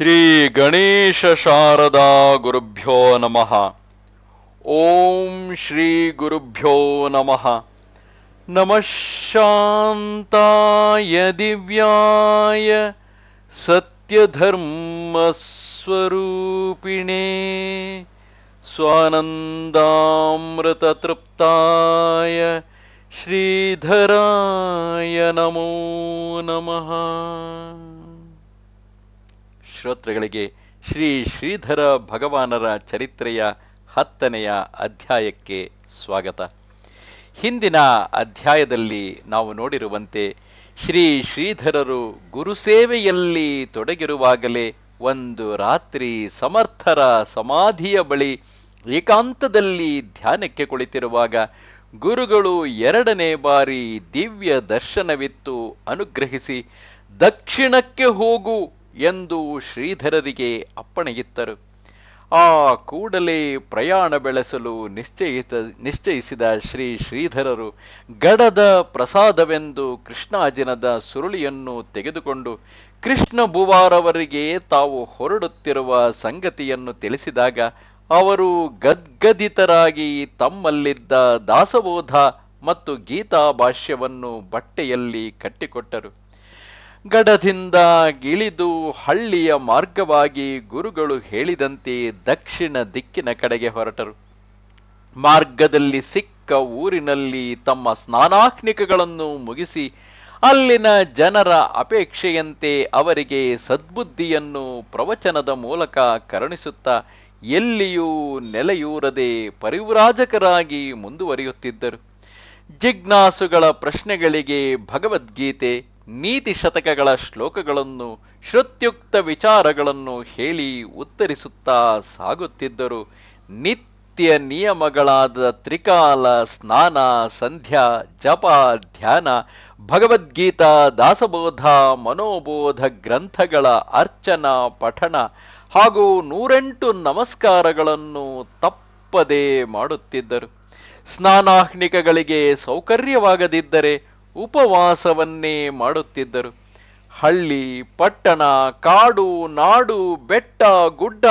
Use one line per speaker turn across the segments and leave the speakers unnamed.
श्री शारदा गुरुभ्यो नमः ॐ श्रीगुरुभ्यो नमः नमः शान्ताय दिव्याय सत्यधर्मस्वरूपिणे स्वानन्दामृततृप्ताय श्रीधराय नमो नमः ಶ್ರೋತೃಗಳಿಗೆ ಶ್ರೀ ಶ್ರೀಧರ ಭಗವಾನರ ಚರಿತ್ರೆಯ ಹತ್ತನೆಯ ಅಧ್ಯಾಯಕ್ಕೆ ಸ್ವಾಗತ ಹಿಂದಿನ ಅಧ್ಯಾಯದಲ್ಲಿ ನಾವು ನೋಡಿರುವಂತೆ ಶ್ರೀ ಶ್ರೀಧರರು ಗುರುಸೇವೆಯಲ್ಲಿ ತೊಡಗಿರುವಾಗಲೇ ಒಂದು ರಾತ್ರಿ ಸಮರ್ಥರ ಸಮಾಧಿಯ ಬಳಿ ಏಕಾಂತದಲ್ಲಿ ಧ್ಯಾನಕ್ಕೆ ಕುಳಿತಿರುವಾಗ ಗುರುಗಳು ಎರಡನೇ ಬಾರಿ ದಿವ್ಯ ದರ್ಶನವಿತ್ತು ಅನುಗ್ರಹಿಸಿ ದಕ್ಷಿಣಕ್ಕೆ ಹೋಗು ಎಂದು ಶ್ರೀಧರರಿಗೆ ಅಪ್ಪಣೆಗಿತ್ತರು ಆ ಕೂಡಲೇ ಪ್ರಯಾಣ ಬೆಳೆಸಲು ನಿಶ್ಚಯಿತ ನಿಶ್ಚಯಿಸಿದ ಶ್ರೀ ಶ್ರೀಧರರು ಗಡದ ಪ್ರಸಾದವೆಂದು ಕೃಷ್ಣಾಜಿನದ ಸುರುಳಿಯನ್ನು ತೆಗೆದುಕೊಂಡು ಕೃಷ್ಣ ಬುವಾರವರಿಗೆ ತಾವು ಹೊರಡುತ್ತಿರುವ ಸಂಗತಿಯನ್ನು ತಿಳಿಸಿದಾಗ ಅವರು ಗದ್ಗದಿತರಾಗಿ ತಮ್ಮಲ್ಲಿದ್ದ ದಾಸಬೋಧ ಮತ್ತು ಗೀತಾ ಭಾಷ್ಯವನ್ನು ಬಟ್ಟೆಯಲ್ಲಿ ಕಟ್ಟಿಕೊಟ್ಟರು ಗಡದಿಂದ ಗಿಳಿದು ಹಳ್ಳಿಯ ಮಾರ್ಗವಾಗಿ ಗುರುಗಳು ಹೇಳಿದಂತೆ ದಕ್ಷಿಣ ದಿಕ್ಕಿನ ಕಡೆಗೆ ಹೊರಟರು ಮಾರ್ಗದಲ್ಲಿ ಸಿಕ್ಕ ಊರಿನಲ್ಲಿ ತಮ್ಮ ಸ್ನಾನಾಕ್ನಿಕಗಳನ್ನು ಮುಗಿಸಿ ಅಲ್ಲಿನ ಜನರ ಅಪೇಕ್ಷೆಯಂತೆ ಅವರಿಗೆ ಸದ್ಬುದ್ಧಿಯನ್ನು ಪ್ರವಚನದ ಮೂಲಕ ಕರುಣಿಸುತ್ತಾ ಎಲ್ಲಿಯೂ ನೆಲೆಯೂರದೆ ಪರಿವ್ರಾಜಕರಾಗಿ ಮುಂದುವರಿಯುತ್ತಿದ್ದರು ಜಿಜ್ಞಾಸುಗಳ ಪ್ರಶ್ನೆಗಳಿಗೆ ಭಗವದ್ಗೀತೆ ನೀತಿ ಶತಕಗಳ ಶ್ಲೋಕಗಳನ್ನು ಶ್ರುತ್ಯುಕ್ತ ವಿಚಾರಗಳನ್ನು ಹೇಳಿ ಉತ್ತರಿಸುತ್ತಾ ಸಾಗುತ್ತಿದ್ದರು ನಿತ್ಯ ನಿಯಮಗಳಾದ ತ್ರಿಕಾಲ ಸ್ನಾನ ಸಂಧ್ಯಾ ಜಪ ಧ್ಯಾನ ಭಗವದ್ಗೀತಾ ದಾಸಬೋಧ ಮನೋಬೋಧ ಗ್ರಂಥಗಳ ಅರ್ಚನ ಪಠಣ ಹಾಗೂ ನೂರೆಂಟು ನಮಸ್ಕಾರಗಳನ್ನು ತಪ್ಪದೇ ಮಾಡುತ್ತಿದ್ದರು ಸ್ನಾನಾಹ್ನಿಕಗಳಿಗೆ ಸೌಕರ್ಯವಾಗದಿದ್ದರೆ ಉಪವಾಸವನ್ನೇ ಮಾಡುತ್ತಿದ್ದರು ಹಳ್ಳಿ ಪಟ್ಟಣ ಕಾಡು ನಾಡು ಬೆಟ್ಟ ಗುಡ್ಡ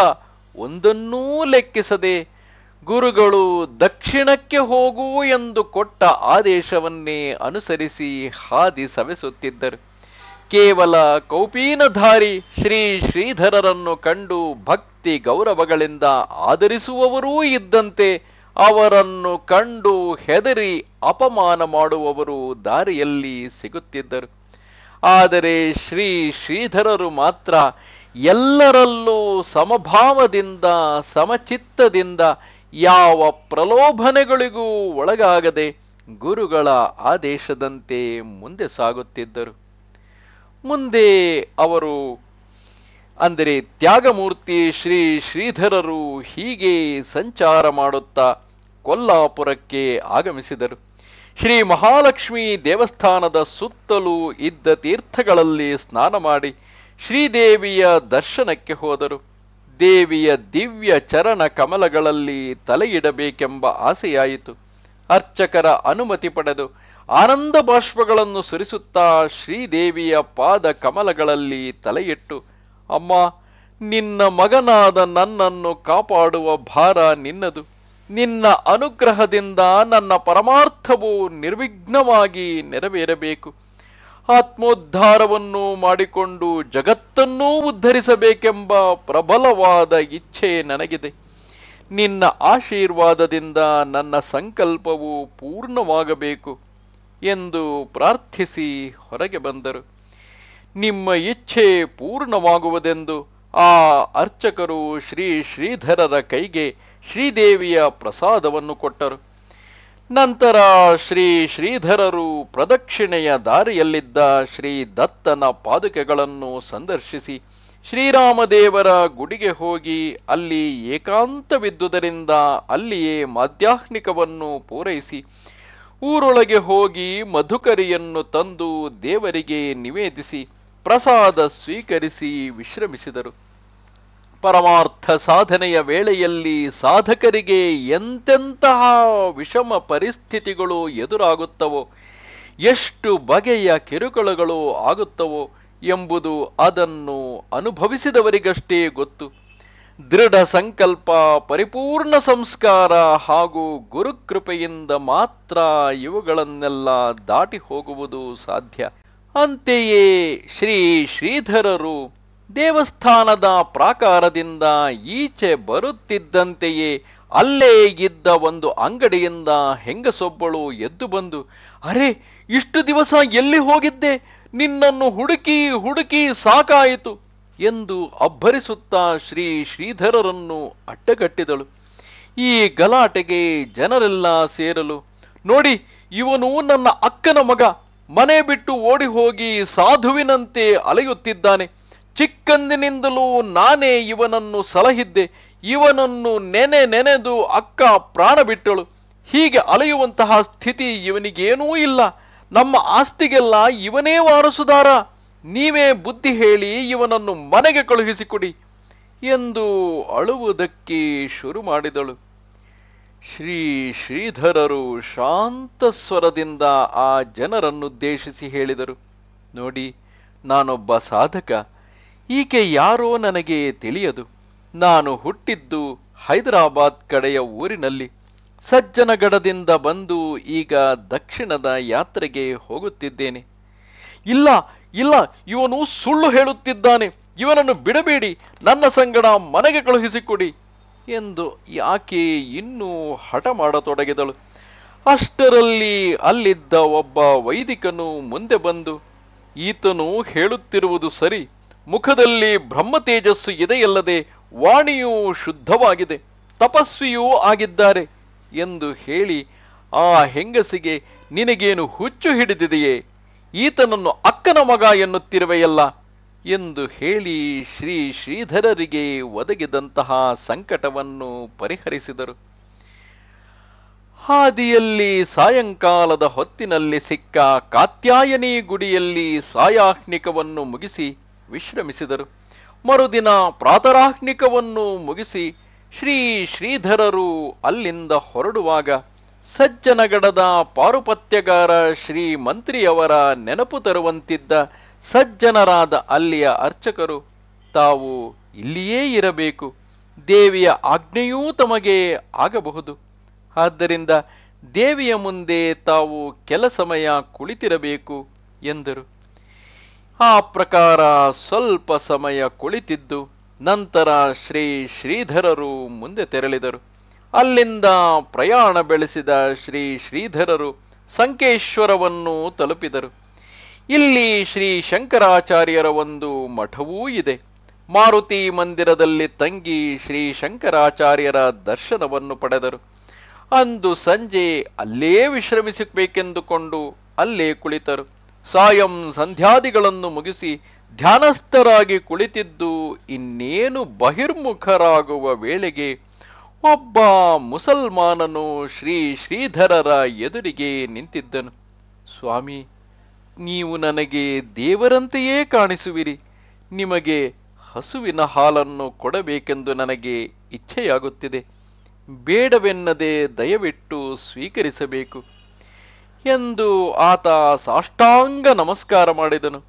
ಒಂದನ್ನೂ ಲೆಕ್ಕಿಸದೆ ಗುರುಗಳು ದಕ್ಷಿಣಕ್ಕೆ ಹೋಗು ಎಂದು ಕೊಟ್ಟ ಆದೇಶವನ್ನೇ ಅನುಸರಿಸಿ ಹಾದಿ ಸವೆಸುತ್ತಿದ್ದರು ಕೇವಲ ಕೌಪೀನಧಾರಿ ಶ್ರೀ ಶ್ರೀಧರರನ್ನು ಕಂಡು ಭಕ್ತಿ ಗೌರವಗಳಿಂದ ಆಧರಿಸುವವರೂ ಇದ್ದಂತೆ ಅವರನ್ನು ಕಂಡು ಹೆದರಿ ಅಪಮಾನ ಮಾಡುವವರು ದಾರಿಯಲ್ಲಿ ಸಿಗುತ್ತಿದ್ದರು ಆದರೆ ಶ್ರೀ ಶ್ರೀಧರರು ಮಾತ್ರ ಎಲ್ಲರಲ್ಲೂ ಸಮಭಾವದಿಂದ ಸಮಚಿತ್ತದಿಂದ ಯಾವ ಪ್ರಲೋಭನೆಗಳಿಗೂ ಒಳಗಾಗದೆ ಗುರುಗಳ ಆದೇಶದಂತೆ ಮುಂದೆ ಸಾಗುತ್ತಿದ್ದರು ಮುಂದೆ ಅವರು ಅಂದರೆ ತ್ಯಾಗಮೂರ್ತಿ ಶ್ರೀ ಶ್ರೀಧರರು ಹೀಗೆ ಸಂಚಾರ ಮಾಡುತ್ತಾ ಕೊಲ್ಲಾಪುರಕ್ಕೆ ಆಗಮಿಸಿದರು ಶ್ರೀ ಮಹಾಲಕ್ಷ್ಮಿ ದೇವಸ್ಥಾನದ ಸುತ್ತಲೂ ಇದ್ದ ತೀರ್ಥಗಳಲ್ಲಿ ಸ್ನಾನ ಮಾಡಿ ಶ್ರೀದೇವಿಯ ದರ್ಶನಕ್ಕೆ ಹೋದರು ದೇವಿಯ ದಿವ್ಯ ಚರಣ ಕಮಲಗಳಲ್ಲಿ ತಲೆಯಿಡಬೇಕೆಂಬ ಆಸೆಯಾಯಿತು ಅರ್ಚಕರ ಅನುಮತಿ ಪಡೆದು ಆನಂದ ಬಾಷ್ಪಗಳನ್ನು ಸುರಿಸುತ್ತಾ ಶ್ರೀದೇವಿಯ ಪಾದ ಕಮಲಗಳಲ್ಲಿ ತಲೆಯಿಟ್ಟು ಅಮ್ಮ ನಿನ್ನ ಮಗನಾದ ನನ್ನನ್ನು ಕಾಪಾಡುವ ಭಾರ ನಿನ್ನದು ನಿನ್ನ ಅನುಗ್ರಹದಿಂದ ನನ್ನ ಪರಮಾರ್ಥವು ನಿರ್ವಿಘ್ನವಾಗಿ ನೆರವೇರಬೇಕು ಆತ್ಮೋದ್ಧಾರವನ್ನು ಮಾಡಿಕೊಂಡು ಜಗತ್ತನ್ನೂ ಉದ್ಧರಿಸಬೇಕೆಂಬ ಪ್ರಬಲವಾದ ಇಚ್ಛೆ ನನಗಿದೆ ನಿನ್ನ ಆಶೀರ್ವಾದದಿಂದ ನನ್ನ ಸಂಕಲ್ಪವು ಪೂರ್ಣವಾಗಬೇಕು ಎಂದು ಪ್ರಾರ್ಥಿಸಿ ಹೊರಗೆ ಬಂದರು ನಿಮ್ಮ ಇಚ್ಛೆ ಪೂರ್ಣವಾಗುವುದೆಂದು ಆ ಅರ್ಚಕರು ಶ್ರೀ ಶ್ರೀಧರರ ಕೈಗೆ ಶ್ರೀದೇವಿಯ ಪ್ರಸಾದವನ್ನು ಕೊಟ್ಟರು ನಂತರ ಶ್ರೀ ಶ್ರೀಧರರು ಪ್ರದಕ್ಷಿಣೆಯ ದಾರಿಯಲ್ಲಿದ್ದ ಶ್ರೀ ದತ್ತನ ಪಾದುಕೆಗಳನ್ನು ಸಂದರ್ಶಿಸಿ ಶ್ರೀರಾಮದೇವರ ಗುಡಿಗೆ ಹೋಗಿ ಅಲ್ಲಿ ಏಕಾಂತವಿದ್ದುದರಿಂದ ಅಲ್ಲಿಯೇ ಮಾಧ್ಯಾಹ್ನಿಕವನ್ನು ಪೂರೈಸಿ ಊರೊಳಗೆ ಹೋಗಿ ಮಧುಕರಿಯನ್ನು ತಂದು ದೇವರಿಗೆ ನಿವೇದಿಸಿ ಪ್ರಸಾದ ಸ್ವೀಕರಿಸಿ ವಿಶ್ರಮಿಸಿದರು ಪರಮಾರ್ಥ ಸಾಧನೆಯ ವೇಳೆಯಲ್ಲಿ ಸಾಧಕರಿಗೆ ಎಂತೆಂತಹ ವಿಷಮ ಪರಿಸ್ಥಿತಿಗಳು ಎದುರಾಗುತ್ತವೋ ಎಷ್ಟು ಬಗೆಯ ಕಿರುಕುಳಗಳು ಆಗುತ್ತವೋ ಎಂಬುದು ಅದನ್ನು ಅನುಭವಿಸಿದವರಿಗಷ್ಟೇ ಗೊತ್ತು ದೃಢ ಸಂಕಲ್ಪ ಪರಿಪೂರ್ಣ ಸಂಸ್ಕಾರ ಹಾಗೂ ಗುರುಕೃಪೆಯಿಂದ ಮಾತ್ರ ಇವುಗಳನ್ನೆಲ್ಲ ದಾಟಿ ಹೋಗುವುದು ಸಾಧ್ಯ ಅಂತೆಯೇ ಶ್ರೀ ಶ್ರೀಧರರು ದೇವಸ್ಥಾನದ ಪ್ರಾಕಾರದಿಂದ ಈಚೆ ಬರುತ್ತಿದ್ದಂತೆಯೇ ಅಲ್ಲೇ ಇದ್ದ ಒಂದು ಅಂಗಡಿಯಿಂದ ಹೆಂಗಸೊಬ್ಬಳು ಎದ್ದು ಬಂದು ಅರೆ ಇಷ್ಟು ದಿವಸ ಎಲ್ಲಿ ಹೋಗಿದ್ದೆ ನಿನ್ನನ್ನು ಹುಡುಕಿ ಹುಡುಕಿ ಸಾಕಾಯಿತು ಎಂದು ಅಬ್ಬರಿಸುತ್ತಾ ಶ್ರೀ ಶ್ರೀಧರರನ್ನು ಅಡ್ಡಗಟ್ಟಿದಳು ಈ ಗಲಾಟೆಗೆ ಜನರೆಲ್ಲ ಸೇರಲು ನೋಡಿ ಇವನು ನನ್ನ ಅಕ್ಕನ ಮಗ ಮನೆ ಬಿಟ್ಟು ಓಡಿ ಹೋಗಿ ಸಾಧುವಿನಂತೆ ಅಲೆಯುತ್ತಿದ್ದಾನೆ ಚಿಕ್ಕಂದಿನಿಂದಲೂ ನಾನೇ ಇವನನ್ನು ಸಲಹಿದ್ದೆ ಇವನನ್ನು ನೆನೆ ನೆನೆದು ಅಕ್ಕ ಪ್ರಾಣ ಬಿಟ್ಟಳು ಹೀಗೆ ಅಲೆಯುವಂತಹ ಸ್ಥಿತಿ ಇವನಿಗೇನೂ ಇಲ್ಲ ನಮ್ಮ ಆಸ್ತಿಗೆಲ್ಲ ಇವನೇ ವಾರಸುದಾರ ನೀವೇ ಬುದ್ಧಿ ಹೇಳಿ ಇವನನ್ನು ಮನೆಗೆ ಕಳುಹಿಸಿಕೊಡಿ ಎಂದು ಅಳುವುದಕ್ಕೆ ಶುರು ಮಾಡಿದಳು ಶ್ರೀ ಶ್ರೀಧರರು ಶಾಂತ ಸ್ವರದಿಂದ ಆ ಜನರನ್ನುದ್ದೇಶಿಸಿ ಹೇಳಿದರು ನೋಡಿ ನಾನೊಬ್ಬ ಸಾಧಕ ಈಕೆ ಯಾರೋ ನನಗೆ ತಿಳಿಯದು ನಾನು ಹುಟ್ಟಿದ್ದು ಹೈದರಾಬಾದ್ ಕಡೆಯ ಊರಿನಲ್ಲಿ ಸಜ್ಜನಗಡದಿಂದ ಬಂದು ಈಗ ದಕ್ಷಿಣದ ಯಾತ್ರೆಗೆ ಹೋಗುತ್ತಿದ್ದೇನೆ ಇಲ್ಲ ಇಲ್ಲ ಇವನು ಸುಳ್ಳು ಹೇಳುತ್ತಿದ್ದಾನೆ ಇವನನ್ನು ಬಿಡಬೇಡಿ ನನ್ನ ಸಂಗಡ ಮನೆಗೆ ಕಳುಹಿಸಿಕೊಡಿ ಎಂದು ಯಾಕೆ ಇನ್ನೂ ಹಠ ಮಾಡತೊಡಗಿದಳು ಅಷ್ಟರಲ್ಲಿ ಅಲ್ಲಿದ್ದ ಒಬ್ಬ ವೈದಿಕನು ಮುಂದೆ ಬಂದು ಈತನು ಹೇಳುತ್ತಿರುವುದು ಸರಿ ಮುಖದಲ್ಲಿ ಬ್ರಹ್ಮ ತೇಜಸ್ಸು ಇದೆಯಲ್ಲದೆ ವಾಣಿಯೂ ಶುದ್ಧವಾಗಿದೆ ತಪಸ್ವಿಯೂ ಆಗಿದ್ದಾರೆ ಎಂದು ಹೇಳಿ ಆ ಹೆಂಗಸಿಗೆ ನಿನಗೇನು ಹುಚ್ಚು ಹಿಡಿದಿದೆಯೇ ಈತನನ್ನು ಅಕ್ಕನ ಮಗ ಎನ್ನುತ್ತಿರುವೆಯಲ್ಲ ಎಂದು ಹೇಳಿ ಶ್ರೀ ಶ್ರೀಧರರಿಗೆ ಒದಗಿದಂತಹ ಸಂಕಟವನ್ನು ಪರಿಹರಿಸಿದರು ಹಾದಿಯಲ್ಲಿ ಸಾಯಂಕಾಲದ ಹೊತ್ತಿನಲ್ಲಿ ಸಿಕ್ಕ ಕಾತ್ಯಾಯನಿ ಗುಡಿಯಲ್ಲಿ ಸಾಯಾಹ್ನಿಕವನ್ನು ಮುಗಿಸಿ ವಿಶ್ರಮಿಸಿದರು ಮರುದಿನ ಪ್ರಾತರಾಹ್ನಿಕವನ್ನು ಮುಗಿಸಿ ಶ್ರೀ ಶ್ರೀಧರರು ಅಲ್ಲಿಂದ ಹೊರಡುವಾಗ ಸಜ್ಜನಗಡದ ಪಾರುಪತ್ಯಗಾರ ಶ್ರೀ ಮಂತ್ರಿಯವರ ನೆನಪು ತರುವಂತಿದ್ದ ಸಜ್ಜನರಾದ ಅಲ್ಲಿಯ ಅರ್ಚಕರು ತಾವು ಇಲ್ಲಿಯೇ ಇರಬೇಕು ದೇವಿಯ ಆಜ್ಞೆಯೂ ತಮಗೆ ಆಗಬಹುದು ಆದ್ದರಿಂದ ದೇವಿಯ ಮುಂದೆ ತಾವು ಕೆಲ ಸಮಯ ಕುಳಿತಿರಬೇಕು ಎಂದರು ಆ ಪ್ರಕಾರ ಸ್ವಲ್ಪ ಸಮಯ ಕುಳಿತಿದ್ದು ನಂತರ ಶ್ರೀ ಶ್ರೀಧರರು ಮುಂದೆ ತೆರಳಿದರು ಅಲ್ಲಿಂದ ಪ್ರಯಾಣ ಬೆಳೆಸಿದ ಶ್ರೀ ಶ್ರೀಧರರು ಸಂಕೇಶ್ವರವನ್ನು ತಲುಪಿದರು ಇಲ್ಲಿ ಶ್ರೀ ಶಂಕರಾಚಾರ್ಯರ ಒಂದು ಮಠವೂ ಇದೆ ಮಾರುತಿ ಮಂದಿರದಲ್ಲಿ ತಂಗಿ ಶ್ರೀ ಶಂಕರಾಚಾರ್ಯರ ದರ್ಶನವನ್ನು ಪಡೆದರು ಅಂದು ಸಂಜೆ ಅಲ್ಲೇ ವಿಶ್ರಮಿಸಬೇಕೆಂದುಕೊಂಡು ಅಲ್ಲೇ ಕುಳಿತರು ಸಾಯಂ ಸಂಧ್ಯಾದಿಗಳನ್ನು ಮುಗಿಸಿ ಧ್ಯಾನಸ್ಥರಾಗಿ ಕುಳಿತಿದ್ದು ಇನ್ನೇನು ಬಹಿರ್ಮುಖರಾಗುವ ವೇಳೆಗೆ ಒಬ್ಬ ಮುಸಲ್ಮಾನನು ಶ್ರೀ ಶ್ರೀಧರರ ಎದುರಿಗೆ ನಿಂತಿದ್ದನು ಸ್ವಾಮಿ ನೀವು ನನಗೆ ದೇವರಂತೆಯೇ ಕಾಣಿಸುವಿರಿ ನಿಮಗೆ ಹಸುವಿನ ಹಾಲನ್ನು ಕೊಡಬೇಕೆಂದು ನನಗೆ ಇಚ್ಛೆಯಾಗುತ್ತಿದೆ ಬೇಡವೆನ್ನದೆ ದಯವಿಟ್ಟು ಸ್ವೀಕರಿಸಬೇಕು ಎಂದು ಆತ ಸಾಷ್ಟಾಂಗ ನಮಸ್ಕಾರ ಮಾಡಿದನು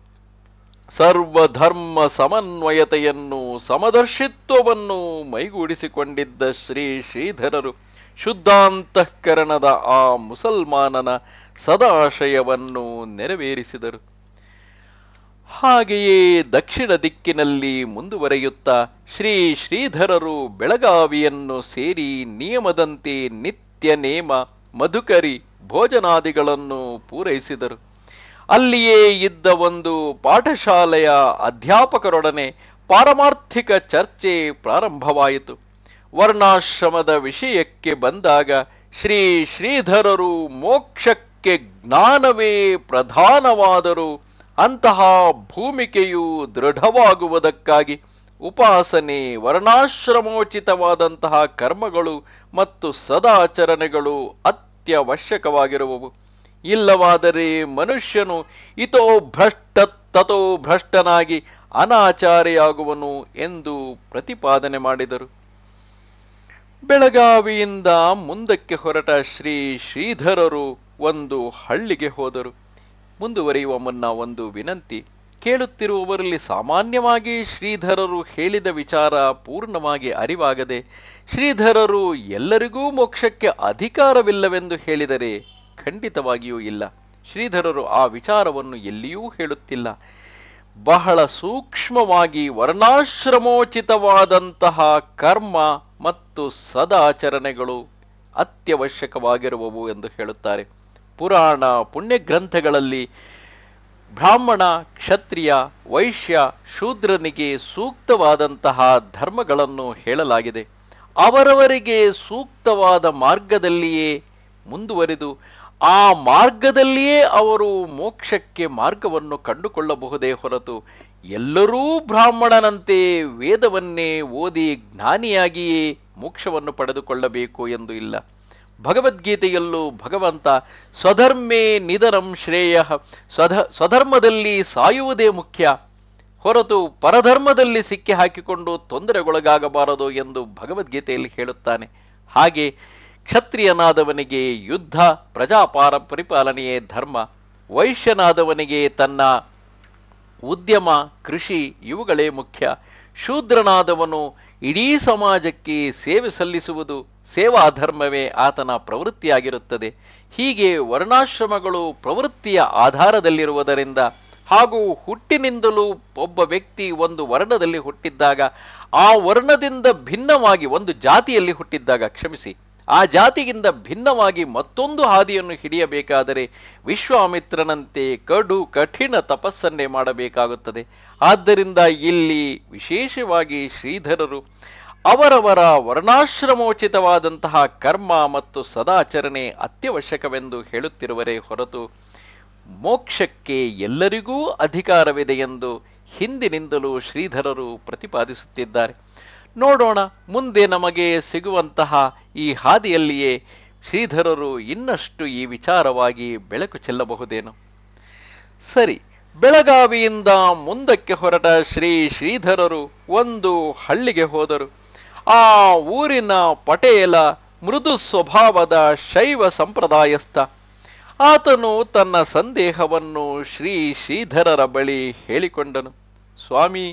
ಸರ್ವಧರ್ಮ ಸಮನ್ವಯತೆಯನ್ನು ಸಮದರ್ಶಿತ್ವವನ್ನು ಮೈಗೂಡಿಸಿಕೊಂಡಿದ್ದ ಶ್ರೀ ಶ್ರೀಧರರು ಶುದ್ಧಾಂತಃಕರಣದ ಆ ಮುಸಲ್ಮಾನನ ಸದಾಶಯವನ್ನು ನೆರವೇರಿಸಿದರು ಹಾಗೆಯೇ ದಕ್ಷಿಣ ದಿಕ್ಕಿನಲ್ಲಿ ಮುಂದುವರೆಯುತ್ತಾ ಶ್ರೀ ಶ್ರೀಧರರು ಬೆಳಗಾವಿಯನ್ನು ಸೇರಿ ನಿಯಮದಂತೆ ನಿತ್ಯ ನೇಮ ಮಧುಕರಿ ಭೋಜನಾದಿಗಳನ್ನು ಪೂರೈಸಿದರು ಅಲ್ಲಿಯೇ ಇದ್ದ ಒಂದು ಪಾಠಶಾಲೆಯ ಅಧ್ಯಾಪಕರೊಡನೆ ಪಾರಮಾರ್ಥಿಕ ಚರ್ಚೆ ಪ್ರಾರಂಭವಾಯಿತು ವರ್ಣಾಶ್ರಮದ ವಿಷಯಕ್ಕೆ ಬಂದಾಗ ಶ್ರೀ ಶ್ರೀಧರರು ಮೋಕ್ಷಕ್ಕೆ ಜ್ಞಾನವೇ ಪ್ರಧಾನವಾದರೂ ಅಂತಹ ಭೂಮಿಕೆಯು ದೃಢವಾಗುವುದಕ್ಕಾಗಿ ಉಪಾಸನೆ ವರ್ಣಾಶ್ರಮೋಚಿತವಾದಂತಹ ಕರ್ಮಗಳು ಮತ್ತು ಸದಾಚರಣೆಗಳು ಅತ್ಯವಶ್ಯಕವಾಗಿರುವವು ಇಲ್ಲವಾದರೆ ಮನುಷ್ಯನು ಇತೋ ಭ್ರಷ್ಟ ತತೋ ಭ್ರಷ್ಟನಾಗಿ ಅನಾಚಾರೆಯಾಗುವನು ಎಂದು ಪ್ರತಿಪಾದನೆ ಮಾಡಿದರು ಬೆಳಗಾವಿಯಿಂದ ಮುಂದಕ್ಕೆ ಹೊರಟ ಶ್ರೀ ಶ್ರೀಧರರು ಒಂದು ಹಳ್ಳಿಗೆ ಹೋದರು ಮುಂದುವರಿಯುವ ಮುನ್ನ ಒಂದು ವಿನಂತಿ ಕೇಳುತ್ತಿರುವವರಲ್ಲಿ ಸಾಮಾನ್ಯವಾಗಿ ಶ್ರೀಧರರು ಹೇಳಿದ ವಿಚಾರ ಪೂರ್ಣವಾಗಿ ಅರಿವಾಗದೆ ಶ್ರೀಧರರು ಎಲ್ಲರಿಗೂ ಮೋಕ್ಷಕ್ಕೆ ಅಧಿಕಾರವಿಲ್ಲವೆಂದು ಹೇಳಿದರೆ ಖಂಡಿತವಾಗಿಯೂ ಇಲ್ಲ ಶ್ರೀಧರರು ಆ ವಿಚಾರವನ್ನು ಎಲ್ಲಿಯೂ ಹೇಳುತ್ತಿಲ್ಲ ಬಹಳ ಸೂಕ್ಷ್ಮವಾಗಿ ವರ್ಣಾಶ್ರಮೋಚಿತವಾದಂತಹ ಕರ್ಮ ಮತ್ತು ಸದಾಚರಣೆಗಳು ಅತ್ಯವಶ್ಯಕವಾಗಿರುವವು ಎಂದು ಹೇಳುತ್ತಾರೆ ಪುರಾಣ ಪುಣ್ಯ ಗ್ರಂಥಗಳಲ್ಲಿ ಬ್ರಾಹ್ಮಣ ಕ್ಷತ್ರಿಯ ವೈಶ್ಯ ಶೂದ್ರನಿಗೆ ಸೂಕ್ತವಾದಂತಹ ಧರ್ಮಗಳನ್ನು ಹೇಳಲಾಗಿದೆ ಅವರವರಿಗೆ ಸೂಕ್ತವಾದ ಮಾರ್ಗದಲ್ಲಿಯೇ ಮುಂದುವರಿದು ಆ ಮಾರ್ಗದಲ್ಲಿಯೇ ಅವರು ಮೋಕ್ಷಕ್ಕೆ ಮಾರ್ಗವನ್ನು ಕಂಡುಕೊಳ್ಳಬಹುದೇ ಹೊರತು ಎಲ್ಲರೂ ಬ್ರಾಹ್ಮಣನಂತೆ ವೇದವನ್ನೇ ಓದಿ ಜ್ಞಾನಿಯಾಗಿಯೇ ಮೋಕ್ಷವನ್ನು ಪಡೆದುಕೊಳ್ಳಬೇಕು ಎಂದು ಇಲ್ಲ ಭಗವದ್ಗೀತೆಯಲ್ಲೂ ಭಗವಂತ ಸ್ವಧರ್ಮೇ ನಿಧನಂ ಶ್ರೇಯ ಸ್ವಧ ಸ್ವಧರ್ಮದಲ್ಲಿ ಸಾಯುವುದೇ ಮುಖ್ಯ ಹೊರತು ಪರಧರ್ಮದಲ್ಲಿ ಸಿಕ್ಕಿ ಹಾಕಿಕೊಂಡು ತೊಂದರೆಗೊಳಗಾಗಬಾರದು ಎಂದು ಭಗವದ್ಗೀತೆಯಲ್ಲಿ ಹೇಳುತ್ತಾನೆ ಹಾಗೆ ಕ್ಷತ್ರಿಯನಾದವನಿಗೆ ಯುದ್ಧ ಪ್ರಜಾಪಾರ ಪರಿಪಾಲನೆಯೇ ಧರ್ಮ ವೈಶ್ಯನಾದವನಿಗೆ ತನ್ನ ಉದ್ಯಮ ಕೃಷಿ ಇವುಗಳೇ ಮುಖ್ಯ ಶೂದ್ರನಾದವನು ಇಡೀ ಸಮಾಜಕ್ಕೆ ಸೇವೆ ಸಲ್ಲಿಸುವುದು ಸೇವಾ ಧರ್ಮವೇ ಆತನ ಪ್ರವೃತ್ತಿಯಾಗಿರುತ್ತದೆ ಹೀಗೆ ವರ್ಣಾಶ್ರಮಗಳು ಪ್ರವೃತ್ತಿಯ ಆಧಾರದಲ್ಲಿರುವುದರಿಂದ ಹಾಗೂ ಹುಟ್ಟಿನಿಂದಲೂ ಒಬ್ಬ ವ್ಯಕ್ತಿ ಒಂದು ವರ್ಣದಲ್ಲಿ ಹುಟ್ಟಿದ್ದಾಗ ಆ ವರ್ಣದಿಂದ ಭಿನ್ನವಾಗಿ ಒಂದು ಜಾತಿಯಲ್ಲಿ ಹುಟ್ಟಿದ್ದಾಗ ಕ್ಷಮಿಸಿ ಆ ಜಾತಿಗಿಂತ ಭಿನ್ನವಾಗಿ ಮತ್ತೊಂದು ಹಾದಿಯನ್ನು ಹಿಡಿಯಬೇಕಾದರೆ ವಿಶ್ವಾಮಿತ್ರನಂತೆ ಕಡು ಕಠಿಣ ತಪಸ್ಸನ್ನೇ ಮಾಡಬೇಕಾಗುತ್ತದೆ ಆದ್ದರಿಂದ ಇಲ್ಲಿ ವಿಶೇಷವಾಗಿ ಶ್ರೀಧರರು ಅವರವರ ವರ್ಣಾಶ್ರಮೋಚಿತವಾದಂತಹ ಕರ್ಮ ಮತ್ತು ಸದಾಚರಣೆ ಅತ್ಯವಶ್ಯಕವೆಂದು ಹೇಳುತ್ತಿರುವರೇ ಹೊರತು ಮೋಕ್ಷಕ್ಕೆ ಎಲ್ಲರಿಗೂ ಅಧಿಕಾರವಿದೆ ಎಂದು ಹಿಂದಿನಿಂದಲೂ ಶ್ರೀಧರರು ಪ್ರತಿಪಾದಿಸುತ್ತಿದ್ದಾರೆ ನೋಡೋಣ ಮುಂದೆ ನಮಗೆ ಸಿಗುವಂತಹ ಈ ಹಾದಿಯಲ್ಲಿಯೇ ಶ್ರೀಧರರು ಇನ್ನಷ್ಟು ಈ ವಿಚಾರವಾಗಿ ಬೆಳಕು ಚೆಲ್ಲಬಹುದೇನು ಸರಿ ಬೆಳಗಾವಿಯಿಂದ ಮುಂದಕ್ಕೆ ಹೊರಟ ಶ್ರೀ ಶ್ರೀಧರರು ಒಂದು ಹಳ್ಳಿಗೆ ಹೋದರು ಆ ಊರಿನ ಪಟೇಲ ಮೃದು ಸ್ವಭಾವದ ಶೈವ ಸಂಪ್ರದಾಯಸ್ಥ ಆತನು ತನ್ನ ಸಂದೇಹವನ್ನು ಶ್ರೀ ಶ್ರೀಧರರ ಬಳಿ ಹೇಳಿಕೊಂಡನು ಸ್ವಾಮಿ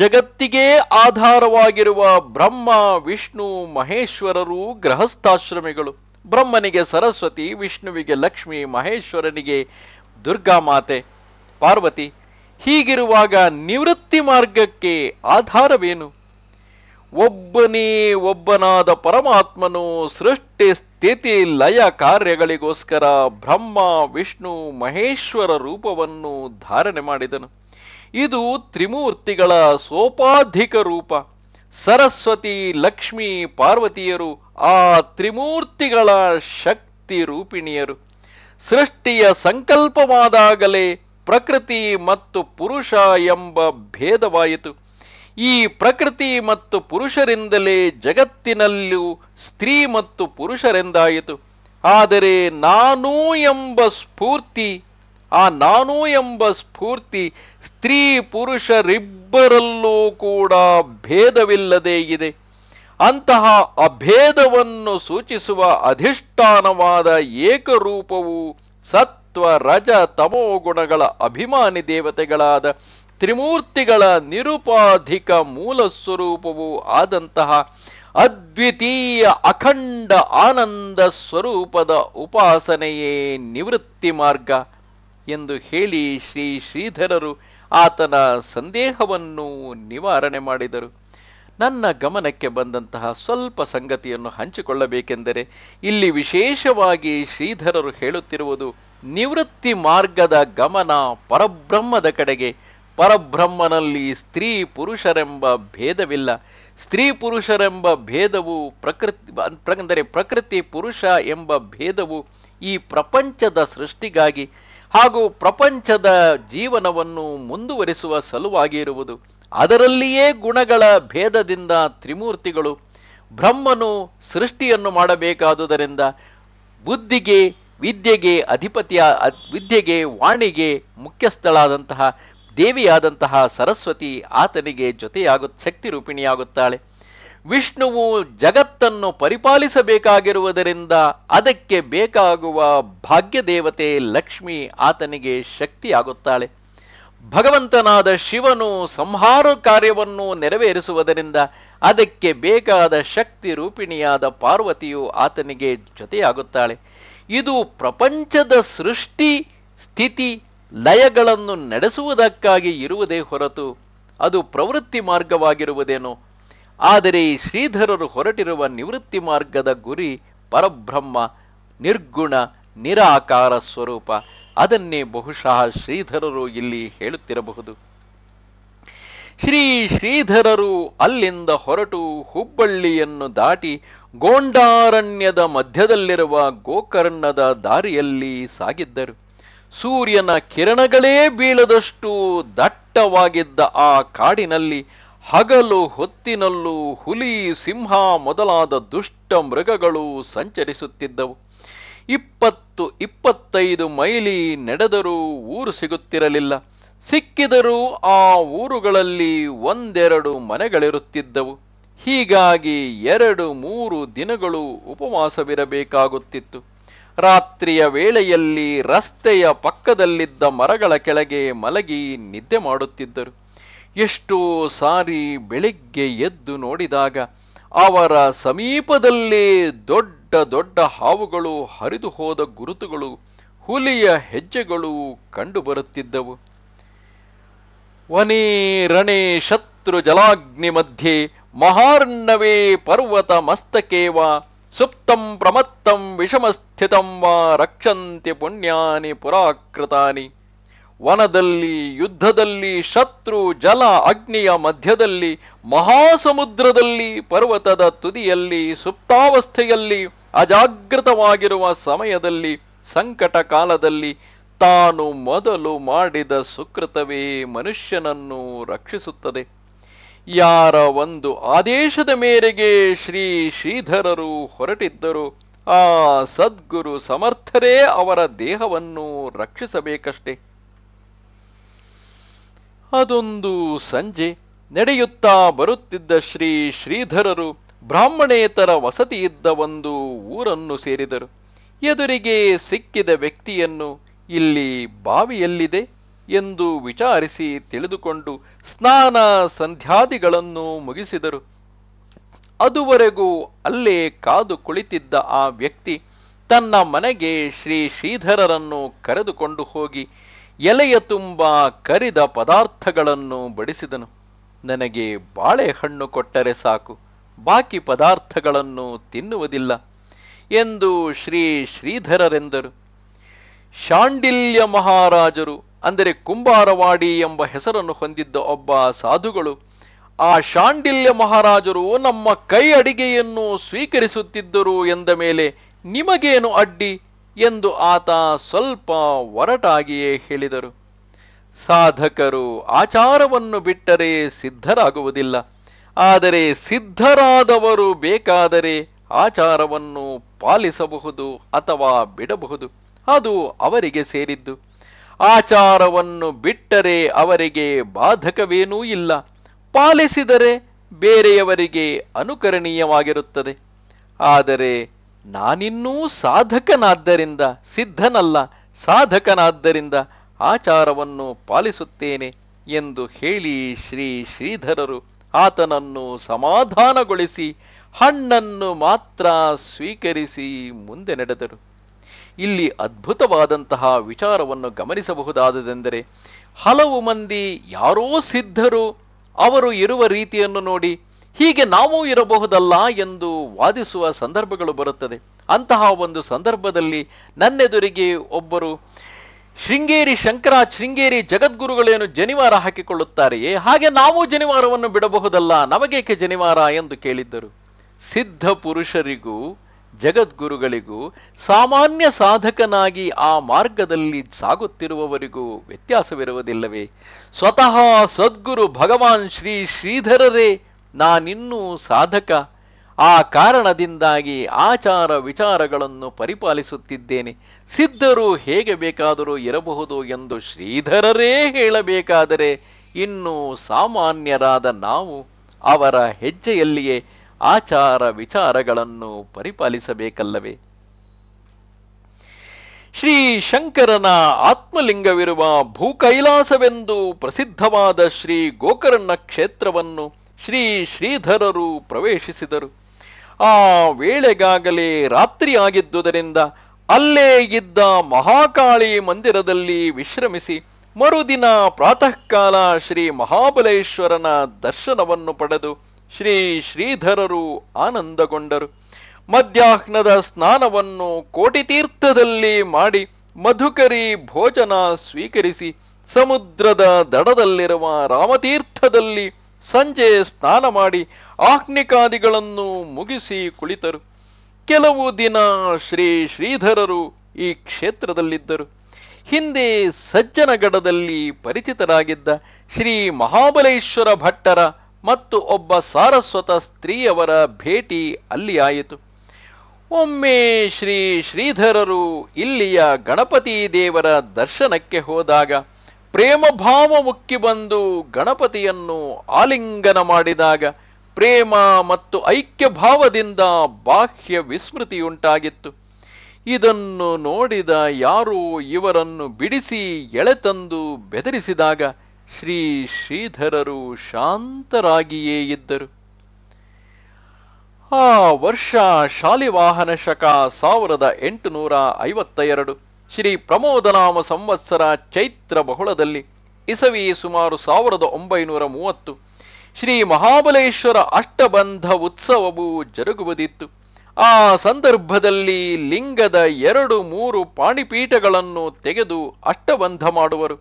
ಜಗತ್ತಿಗೆ ಆಧಾರವಾಗಿರುವ ಬ್ರಹ್ಮ ವಿಷ್ಣು ಮಹೇಶ್ವರರು ಗೃಹಸ್ಥಾಶ್ರಮಿಗಳು ಬ್ರಹ್ಮನಿಗೆ ಸರಸ್ವತಿ ವಿಷ್ಣುವಿಗೆ ಲಕ್ಷ್ಮಿ ಮಹೇಶ್ವರನಿಗೆ ದುರ್ಗಾ ಮಾತೆ ಪಾರ್ವತಿ ಹೀಗಿರುವಾಗ ನಿವೃತ್ತಿ ಮಾರ್ಗಕ್ಕೆ ಆಧಾರವೇನು ಒಬ್ಬನೇ ಒಬ್ಬನಾದ ಪರಮಾತ್ಮನು ಸೃಷ್ಟಿ ಸ್ಥಿತಿ ಲಯ ಕಾರ್ಯಗಳಿಗೋಸ್ಕರ ಬ್ರಹ್ಮ ವಿಷ್ಣು ಮಹೇಶ್ವರ ರೂಪವನ್ನು ಧಾರಣೆ ಮಾಡಿದನು ಇದು ತ್ರಿಮೂರ್ತಿಗಳ ಸೋಪಾಧಿಕ ರೂಪ ಸರಸ್ವತಿ ಲಕ್ಷ್ಮಿ ಪಾರ್ವತಿಯರು ಆ ತ್ರಿಮೂರ್ತಿಗಳ ಶಕ್ತಿ ರೂಪಿಣಿಯರು ಸೃಷ್ಟಿಯ ಸಂಕಲ್ಪವಾದಾಗಲೇ ಪ್ರಕೃತಿ ಮತ್ತು ಪುರುಷ ಎಂಬ ಭೇದವಾಯಿತು ಈ ಪ್ರಕೃತಿ ಮತ್ತು ಪುರುಷರಿಂದಲೇ ಜಗತ್ತಿನಲ್ಲೂ ಸ್ತ್ರೀ ಮತ್ತು ಪುರುಷರೆಂದಾಯಿತು ಆದರೆ ನಾನು ಎಂಬ ಸ್ಫೂರ್ತಿ ಆ ನಾನು ಎಂಬ ಸ್ಫೂರ್ತಿ ಸ್ತ್ರೀ ಪುರುಷರಿಬ್ಬರಲ್ಲೂ ಕೂಡ ಭೇದವಿಲ್ಲದೇ ಇದೆ ಅಂತಹ ಅಭೇದವನ್ನು ಸೂಚಿಸುವ ಅಧಿಷ್ಠಾನವಾದ ಏಕರೂಪವು ಸತ್ವ ರಜ ತಮೋ ಗುಣಗಳ ಅಭಿಮಾನಿ ದೇವತೆಗಳಾದ ತ್ರಿಮೂರ್ತಿಗಳ ನಿರುಪಾಧಿಕ ಮೂಲ ಸ್ವರೂಪವೂ ಆದಂತಹ ಅದ್ವಿತೀಯ ಅಖಂಡ ಆನಂದ ಸ್ವರೂಪದ ಉಪಾಸನೆಯೇ ನಿವೃತ್ತಿ ಮಾರ್ಗ ಎಂದು ಹೇಳಿ ಶ್ರೀ ಶ್ರೀಧರರು ಆತನ ಸಂದೇಹವನ್ನು ನಿವಾರಣೆ ಮಾಡಿದರು ನನ್ನ ಗಮನಕ್ಕೆ ಬಂದಂತಹ ಸ್ವಲ್ಪ ಸಂಗತಿಯನ್ನು ಹಂಚಿಕೊಳ್ಳಬೇಕೆಂದರೆ ಇಲ್ಲಿ ವಿಶೇಷವಾಗಿ ಶ್ರೀಧರರು ಹೇಳುತ್ತಿರುವುದು ನಿವೃತ್ತಿ ಮಾರ್ಗದ ಗಮನ ಪರಬ್ರಹ್ಮದ ಕಡೆಗೆ ಪರಬ್ರಹ್ಮನಲ್ಲಿ ಸ್ತ್ರೀ ಪುರುಷರೆಂಬ ಭೇದವಿಲ್ಲ ಸ್ತ್ರೀ ಪುರುಷರೆಂಬ ಭೇದವು ಪ್ರಕೃತಿ ಅಂದರೆ ಪ್ರಕೃತಿ ಪುರುಷ ಎಂಬ ಭೇದವು ಈ ಪ್ರಪಂಚದ ಸೃಷ್ಟಿಗಾಗಿ ಹಾಗೂ ಪ್ರಪಂಚದ ಜೀವನವನ್ನು ಮುಂದುವರಿಸುವ ಸಲುವಾಗಿ ಇರುವುದು ಅದರಲ್ಲಿಯೇ ಗುಣಗಳ ಭೇದದಿಂದ ತ್ರಿಮೂರ್ತಿಗಳು ಬ್ರಹ್ಮನು ಸೃಷ್ಟಿಯನ್ನು ಮಾಡಬೇಕಾದುದರಿಂದ ಬುದ್ಧಿಗೆ ವಿದ್ಯೆಗೆ ಅಧಿಪತಿಯ ವಿದ್ಯೆಗೆ ವಾಣಿಗೆ ಮುಖ್ಯಸ್ಥಳಾದಂತಹ ದೇವಿಯಾದಂತಹ ಸರಸ್ವತಿ ಆತನಿಗೆ ಜೊತೆಯಾಗು ಶಕ್ತಿ ರೂಪಿಣಿಯಾಗುತ್ತಾಳೆ ವಿಷ್ಣುವು ಜಗತ್ತನ್ನು ಪರಿಪಾಲಿಸಬೇಕಾಗಿರುವುದರಿಂದ ಅದಕ್ಕೆ ಬೇಕಾಗುವ ಭಾಗ್ಯ ದೇವತೆ ಲಕ್ಷ್ಮಿ ಆತನಿಗೆ ಶಕ್ತಿಯಾಗುತ್ತಾಳೆ ಭಗವಂತನಾದ ಶಿವನು ಸಂಹಾರ ಕಾರ್ಯವನ್ನು ನೆರವೇರಿಸುವುದರಿಂದ ಅದಕ್ಕೆ ಬೇಕಾದ ಶಕ್ತಿ ರೂಪಿಣಿಯಾದ ಪಾರ್ವತಿಯು ಆತನಿಗೆ ಜೊತೆಯಾಗುತ್ತಾಳೆ ಇದು ಪ್ರಪಂಚದ ಸೃಷ್ಟಿ ಸ್ಥಿತಿ ಲಯಗಳನ್ನು ನಡೆಸುವುದಕ್ಕಾಗಿ ಇರುವುದೇ ಹೊರತು ಅದು ಪ್ರವೃತ್ತಿ ಮಾರ್ಗವಾಗಿರುವುದೇನೋ ಆದರೆ ಈ ಶ್ರೀಧರರು ಹೊರಟಿರುವ ನಿವೃತ್ತಿ ಮಾರ್ಗದ ಗುರಿ ಪರಬ್ರಹ್ಮ ನಿರ್ಗುಣ ನಿರಾಕಾರ ಸ್ವರೂಪ ಅದನ್ನೇ ಬಹುಶಃ ಶ್ರೀಧರರು ಇಲ್ಲಿ ಹೇಳುತ್ತಿರಬಹುದು ಶ್ರೀ ಶ್ರೀಧರರು ಅಲ್ಲಿಂದ ಹೊರಟು ಹುಬ್ಬಳ್ಳಿಯನ್ನು ದಾಟಿ ಗೋಂಡಾರಣ್ಯದ ಮಧ್ಯದಲ್ಲಿರುವ ಗೋಕರ್ಣದ ದಾರಿಯಲ್ಲಿ ಸಾಗಿದ್ದರು ಸೂರ್ಯನ ಕಿರಣಗಳೇ ಬೀಳದಷ್ಟು ದಟ್ಟವಾಗಿದ್ದ ಆ ಕಾಡಿನಲ್ಲಿ ಹಗಲು ಹೊತ್ತಿನಲ್ಲೂ ಹುಲಿ ಸಿಂಹ ಮೊದಲಾದ ದುಷ್ಟ ಮೃಗಗಳು ಸಂಚರಿಸುತ್ತಿದ್ದವು ಇಪ್ಪತ್ತು ಇಪ್ಪತ್ತೈದು ಮೈಲಿ ನಡೆದರೂ ಊರು ಸಿಗುತ್ತಿರಲಿಲ್ಲ ಸಿಕ್ಕಿದರೂ ಆ ಊರುಗಳಲ್ಲಿ ಒಂದೆರಡು ಮನೆಗಳಿರುತ್ತಿದ್ದವು ಹೀಗಾಗಿ ಎರಡು ಮೂರು ದಿನಗಳು ಉಪವಾಸವಿರಬೇಕಾಗುತ್ತಿತ್ತು ರಾತ್ರಿಯ ವೇಳೆಯಲ್ಲಿ ರಸ್ತೆಯ ಪಕ್ಕದಲ್ಲಿದ್ದ ಮರಗಳ ಕೆಳಗೆ ಮಲಗಿ ನಿದ್ದೆ ಮಾಡುತ್ತಿದ್ದರು ಎಷ್ಟೋ ಸಾರಿ ಬೆಳಿಗ್ಗೆ ಎದ್ದು ನೋಡಿದಾಗ ಅವರ ಸಮೀಪದಲ್ಲೇ ದೊಡ್ಡ ದೊಡ್ಡ ಹಾವುಗಳು ಹರಿದು ಹೋದ ಗುರುತುಗಳು ಹುಲಿಯ ಹೆಜ್ಜೆಗಳು ಕಂಡುಬರುತ್ತಿದ್ದವು ವನೇ ರಣೇ ಶತ್ರು ಜಲಾಗ್ನಿ ಮಧ್ಯೆ ಮಹಾರ್ಣವೇ ಪರ್ವತ ಮಸ್ತಕೇವ ಸುಪ್ತಂ ಪ್ರಮತ್ತಂ ವಿಷಮಸ್ಥಿತಂ ವಾ ರಕ್ಷಂತಿ ಪುಣ್ಯಾನಿ ಪುರಾಕೃತಾನಿ ವನದಲ್ಲಿ ಯುದ್ಧದಲ್ಲಿ ಶತ್ರು ಜಲ ಅಗ್ನಿಯ ಮಧ್ಯದಲ್ಲಿ ಮಹಾಸಮುದ್ರದಲ್ಲಿ ಪರ್ವತದ ತುದಿಯಲ್ಲಿ ಸುಪ್ತಾವಸ್ಥೆಯಲ್ಲಿ ಅಜಾಗೃತವಾಗಿರುವ ಸಮಯದಲ್ಲಿ ಸಂಕಟ ಕಾಲದಲ್ಲಿ ತಾನು ಮೊದಲು ಮಾಡಿದ ಸುಕೃತವೇ ಮನುಷ್ಯನನ್ನು ರಕ್ಷಿಸುತ್ತದೆ ಯಾರ ಒಂದು ಆದೇಶದ ಮೇರೆಗೆ ಶ್ರೀ ಶ್ರೀಧರರು ಹೊರಟಿದ್ದರು ಆ ಸದ್ಗುರು ಸಮರ್ಥರೇ ಅವರ ದೇಹವನ್ನು ರಕ್ಷಿಸಬೇಕಷ್ಟೇ ಅದೊಂದು ಸಂಜೆ ನಡೆಯುತ್ತಾ ಬರುತ್ತಿದ್ದ ಶ್ರೀ ಶ್ರೀಧರರು ಬ್ರಾಹ್ಮಣೇತರ ವಸತಿ ಇದ್ದ ಒಂದು ಊರನ್ನು ಸೇರಿದರು ಎದುರಿಗೆ ಸಿಕ್ಕಿದ ವ್ಯಕ್ತಿಯನ್ನು ಇಲ್ಲಿ ಬಾವಿಯಲ್ಲಿದೆ ಎಂದು ವಿಚಾರಿಸಿ ತಿಳಿದುಕೊಂಡು ಸ್ನಾನ ಸಂಧ್ಯಾದಿಗಳನ್ನು ಮುಗಿಸಿದರು ಅದುವರೆಗೂ ಅಲ್ಲೇ ಕಾದು ಕುಳಿತಿದ್ದ ಆ ವ್ಯಕ್ತಿ ತನ್ನ ಮನೆಗೆ ಶ್ರೀ ಶ್ರೀಧರರನ್ನು ಕರೆದುಕೊಂಡು ಹೋಗಿ ಎಲೆಯ ತುಂಬ ಕರಿದ ಪದಾರ್ಥಗಳನ್ನು ಬಡಿಸಿದನು ನನಗೆ ಬಾಳೆಹಣ್ಣು ಕೊಟ್ಟರೆ ಸಾಕು ಬಾಕಿ ಪದಾರ್ಥಗಳನ್ನು ತಿನ್ನುವುದಿಲ್ಲ ಎಂದು ಶ್ರೀ ಶ್ರೀಧರರೆಂದರು ಶಾಂಡಿಲ್ಯ ಮಹಾರಾಜರು ಅಂದರೆ ಕುಂಬಾರವಾಡಿ ಎಂಬ ಹೆಸರನ್ನು ಹೊಂದಿದ್ದ ಒಬ್ಬ ಸಾಧುಗಳು ಆ ಶಾಂಡಿಲ್ಯ ಮಹಾರಾಜರು ನಮ್ಮ ಕೈ ಅಡಿಗೆಯನ್ನು ಸ್ವೀಕರಿಸುತ್ತಿದ್ದರು ಎಂದ ಮೇಲೆ ನಿಮಗೇನು ಅಡ್ಡಿ ಎಂದು ಆತ ಸ್ವಲ್ಪ ಒರಟಾಗಿಯೇ ಹೇಳಿದರು ಸಾಧಕರು ಆಚಾರವನ್ನು ಬಿಟ್ಟರೆ ಸಿದ್ಧರಾಗುವುದಿಲ್ಲ ಆದರೆ ಸಿದ್ಧರಾದವರು ಬೇಕಾದರೆ ಆಚಾರವನ್ನು ಪಾಲಿಸಬಹುದು ಅಥವಾ ಬಿಡಬಹುದು ಅದು ಅವರಿಗೆ ಸೇರಿದ್ದು ಆಚಾರವನ್ನು ಬಿಟ್ಟರೆ ಅವರಿಗೆ ಬಾಧಕವೇನೂ ಇಲ್ಲ ಪಾಲಿಸಿದರೆ ಬೇರೆಯವರಿಗೆ ಅನುಕರಣೀಯವಾಗಿರುತ್ತದೆ ಆದರೆ ನಾನಿನ್ನೂ ಸಾಧಕನಾದ್ದರಿಂದ ಸಿದ್ಧನಲ್ಲ ಸಾಧಕನಾದ್ದರಿಂದ ಆಚಾರವನ್ನು ಪಾಲಿಸುತ್ತೇನೆ ಎಂದು ಹೇಳಿ ಶ್ರೀ ಶ್ರೀಧರರು ಆತನನ್ನು ಸಮಾಧಾನಗೊಳಿಸಿ ಹಣ್ಣನ್ನು ಮಾತ್ರ ಸ್ವೀಕರಿಸಿ ಮುಂದೆ ನಡೆದರು ಇಲ್ಲಿ ಅದ್ಭುತವಾದಂತಹ ವಿಚಾರವನ್ನು ಗಮನಿಸಬಹುದಾದದೆಂದರೆ ಹಲವು ಮಂದಿ ಯಾರೋ ಸಿದ್ಧರು ಅವರು ಇರುವ ರೀತಿಯನ್ನು ನೋಡಿ ಹೀಗೆ ನಾವು ಇರಬಹುದಲ್ಲ ಎಂದು ವಾದಿಸುವ ಸಂದರ್ಭಗಳು ಬರುತ್ತದೆ ಅಂತಹ ಒಂದು ಸಂದರ್ಭದಲ್ಲಿ ನನ್ನೆದುರಿಗೆ ಒಬ್ಬರು ಶೃಂಗೇರಿ ಶಂಕರ ಶೃಂಗೇರಿ ಜಗದ್ಗುರುಗಳೇನು ಜನಿವಾರ ಹಾಕಿಕೊಳ್ಳುತ್ತಾರೆಯೇ ಹಾಗೆ ನಾವು ಜನಿವಾರವನ್ನು ಬಿಡಬಹುದಲ್ಲ ನಮಗೇಕೆ ಜನಿವಾರ ಎಂದು ಕೇಳಿದ್ದರು ಸಿದ್ಧ ಪುರುಷರಿಗೂ ಜಗದ್ಗುರುಗಳಿಗೂ ಸಾಮಾನ್ಯ ಸಾಧಕನಾಗಿ ಆ ಮಾರ್ಗದಲ್ಲಿ ಸಾಗುತ್ತಿರುವವರಿಗೂ ವ್ಯತ್ಯಾಸವಿರುವುದಿಲ್ಲವೇ ಸ್ವತಃ ಸದ್ಗುರು ಭಗವಾನ್ ಶ್ರೀ ಶ್ರೀಧರರೇ ನಾನಿನ್ನೂ ಸಾಧಕ ಆ ಕಾರಣದಿಂದಾಗಿ ಆಚಾರ ವಿಚಾರಗಳನ್ನು ಪರಿಪಾಲಿಸುತ್ತಿದ್ದೇನೆ ಸಿದ್ಧರು ಹೇಗೆ ಬೇಕಾದರೂ ಇರಬಹುದು ಎಂದು ಶ್ರೀಧರರೇ ಹೇಳಬೇಕಾದರೆ ಇನ್ನೂ ಸಾಮಾನ್ಯರಾದ ನಾವು ಅವರ ಹೆಜ್ಜೆಯಲ್ಲಿಯೇ ಆಚಾರ ವಿಚಾರಗಳನ್ನು ಪರಿಪಾಲಿಸಬೇಕಲ್ಲವೇ ಶ್ರೀ ಶಂಕರನ ಆತ್ಮಲಿಂಗವಿರುವ ಭೂಕೈಲಾಸವೆಂದು ಪ್ರಸಿದ್ಧವಾದ ಶ್ರೀ ಗೋಕರ್ಣ ಕ್ಷೇತ್ರವನ್ನು ಶ್ರೀ ಶ್ರೀಧರರು ಪ್ರವೇಶಿಸಿದರು ಆ ವೇಳೆಗಾಗಲೇ ರಾತ್ರಿ ಆಗಿದ್ದುದರಿಂದ ಅಲ್ಲೇ ಇದ್ದ ಮಹಾಕಾಳಿ ಮಂದಿರದಲ್ಲಿ ವಿಶ್ರಮಿಸಿ ಮರುದಿನ ಪ್ರಾತಃಕಾಲ ಶ್ರೀ ಮಹಾಬಲೇಶ್ವರನ ದರ್ಶನವನ್ನು ಪಡೆದು ಶ್ರೀ ಶ್ರೀಧರರು ಆನಂದಗೊಂಡರು ಮಧ್ಯಾಹ್ನದ ಸ್ನಾನವನ್ನು ಕೋಟಿತೀರ್ಥದಲ್ಲಿ ಮಾಡಿ ಮಧುಕರಿ ಭೋಜನ ಸ್ವೀಕರಿಸಿ ಸಮುದ್ರದ ದಡದಲ್ಲಿರುವ ರಾಮತೀರ್ಥದಲ್ಲಿ ಸಂಜೆ ಸ್ನಾನ ಮಾಡಿ ಆಗ್ನಿಕಾದಿಗಳನ್ನು ಮುಗಿಸಿ ಕುಳಿತರು ಕೆಲವು ದಿನ ಶ್ರೀ ಶ್ರೀಧರರು ಈ ಕ್ಷೇತ್ರದಲ್ಲಿದ್ದರು ಹಿಂದೆ ಸಜ್ಜನಗಡದಲ್ಲಿ ಪರಿಚಿತರಾಗಿದ್ದ ಶ್ರೀ ಮಹಾಬಲೇಶ್ವರ ಭಟ್ಟರ ಮತ್ತು ಒಬ್ಬ ಸಾರಸ್ವತ ಸ್ತ್ರೀಯವರ ಭೇಟಿ ಅಲ್ಲಿ ಆಯಿತು ಒಮ್ಮೆ ಶ್ರೀ ಶ್ರೀಧರರು ಇಲ್ಲಿಯ ಗಣಪತಿ ದೇವರ ದರ್ಶನಕ್ಕೆ ಹೋದಾಗ ಪ್ರೇಮ ಭಾವ ಮುಕ್ಕಿ ಬಂದು ಗಣಪತಿಯನ್ನು ಆಲಿಂಗನ ಮಾಡಿದಾಗ ಪ್ರೇಮ ಮತ್ತು ಐಕ್ಯ ಭಾವದಿಂದ ಬಾಹ್ಯ ವಿಸ್ಮೃತಿಯುಂಟಾಗಿತ್ತು ಇದನ್ನು ನೋಡಿದ ಯಾರೂ ಇವರನ್ನು ಬಿಡಿಸಿ ಎಳೆತಂದು ಬೆದರಿಸಿದಾಗ ಶ್ರೀ ಶ್ರೀಧರರು ಶಾಂತರಾಗಿಯೇ ಇದ್ದರು ಆ ವರ್ಷ ಶಾಲಿವಾಹನ ಶಕ ಸಾವಿರದ ಎಂಟುನೂರ ಐವತ್ತ ಎರಡು ಶ್ರೀ ಪ್ರಮೋದನಾಮ ಸಂವತ್ಸರ ಚೈತ್ರ ಬಹುಳದಲ್ಲಿ ಇಸವಿ ಸುಮಾರು ಸಾವಿರದ ಒಂಬೈನೂರ ಮೂವತ್ತು ಶ್ರೀ ಮಹಾಬಲೇಶ್ವರ ಅಷ್ಟಬಂಧ ಉತ್ಸವವು ಜರುಗುವುದಿತ್ತು ಆ ಸಂದರ್ಭದಲ್ಲಿ ಲಿಂಗದ ಎರಡು ಮೂರು ಪಾಣಿಪೀಠಗಳನ್ನು ತೆಗೆದು ಅಷ್ಟಬಂಧ ಮಾಡುವರು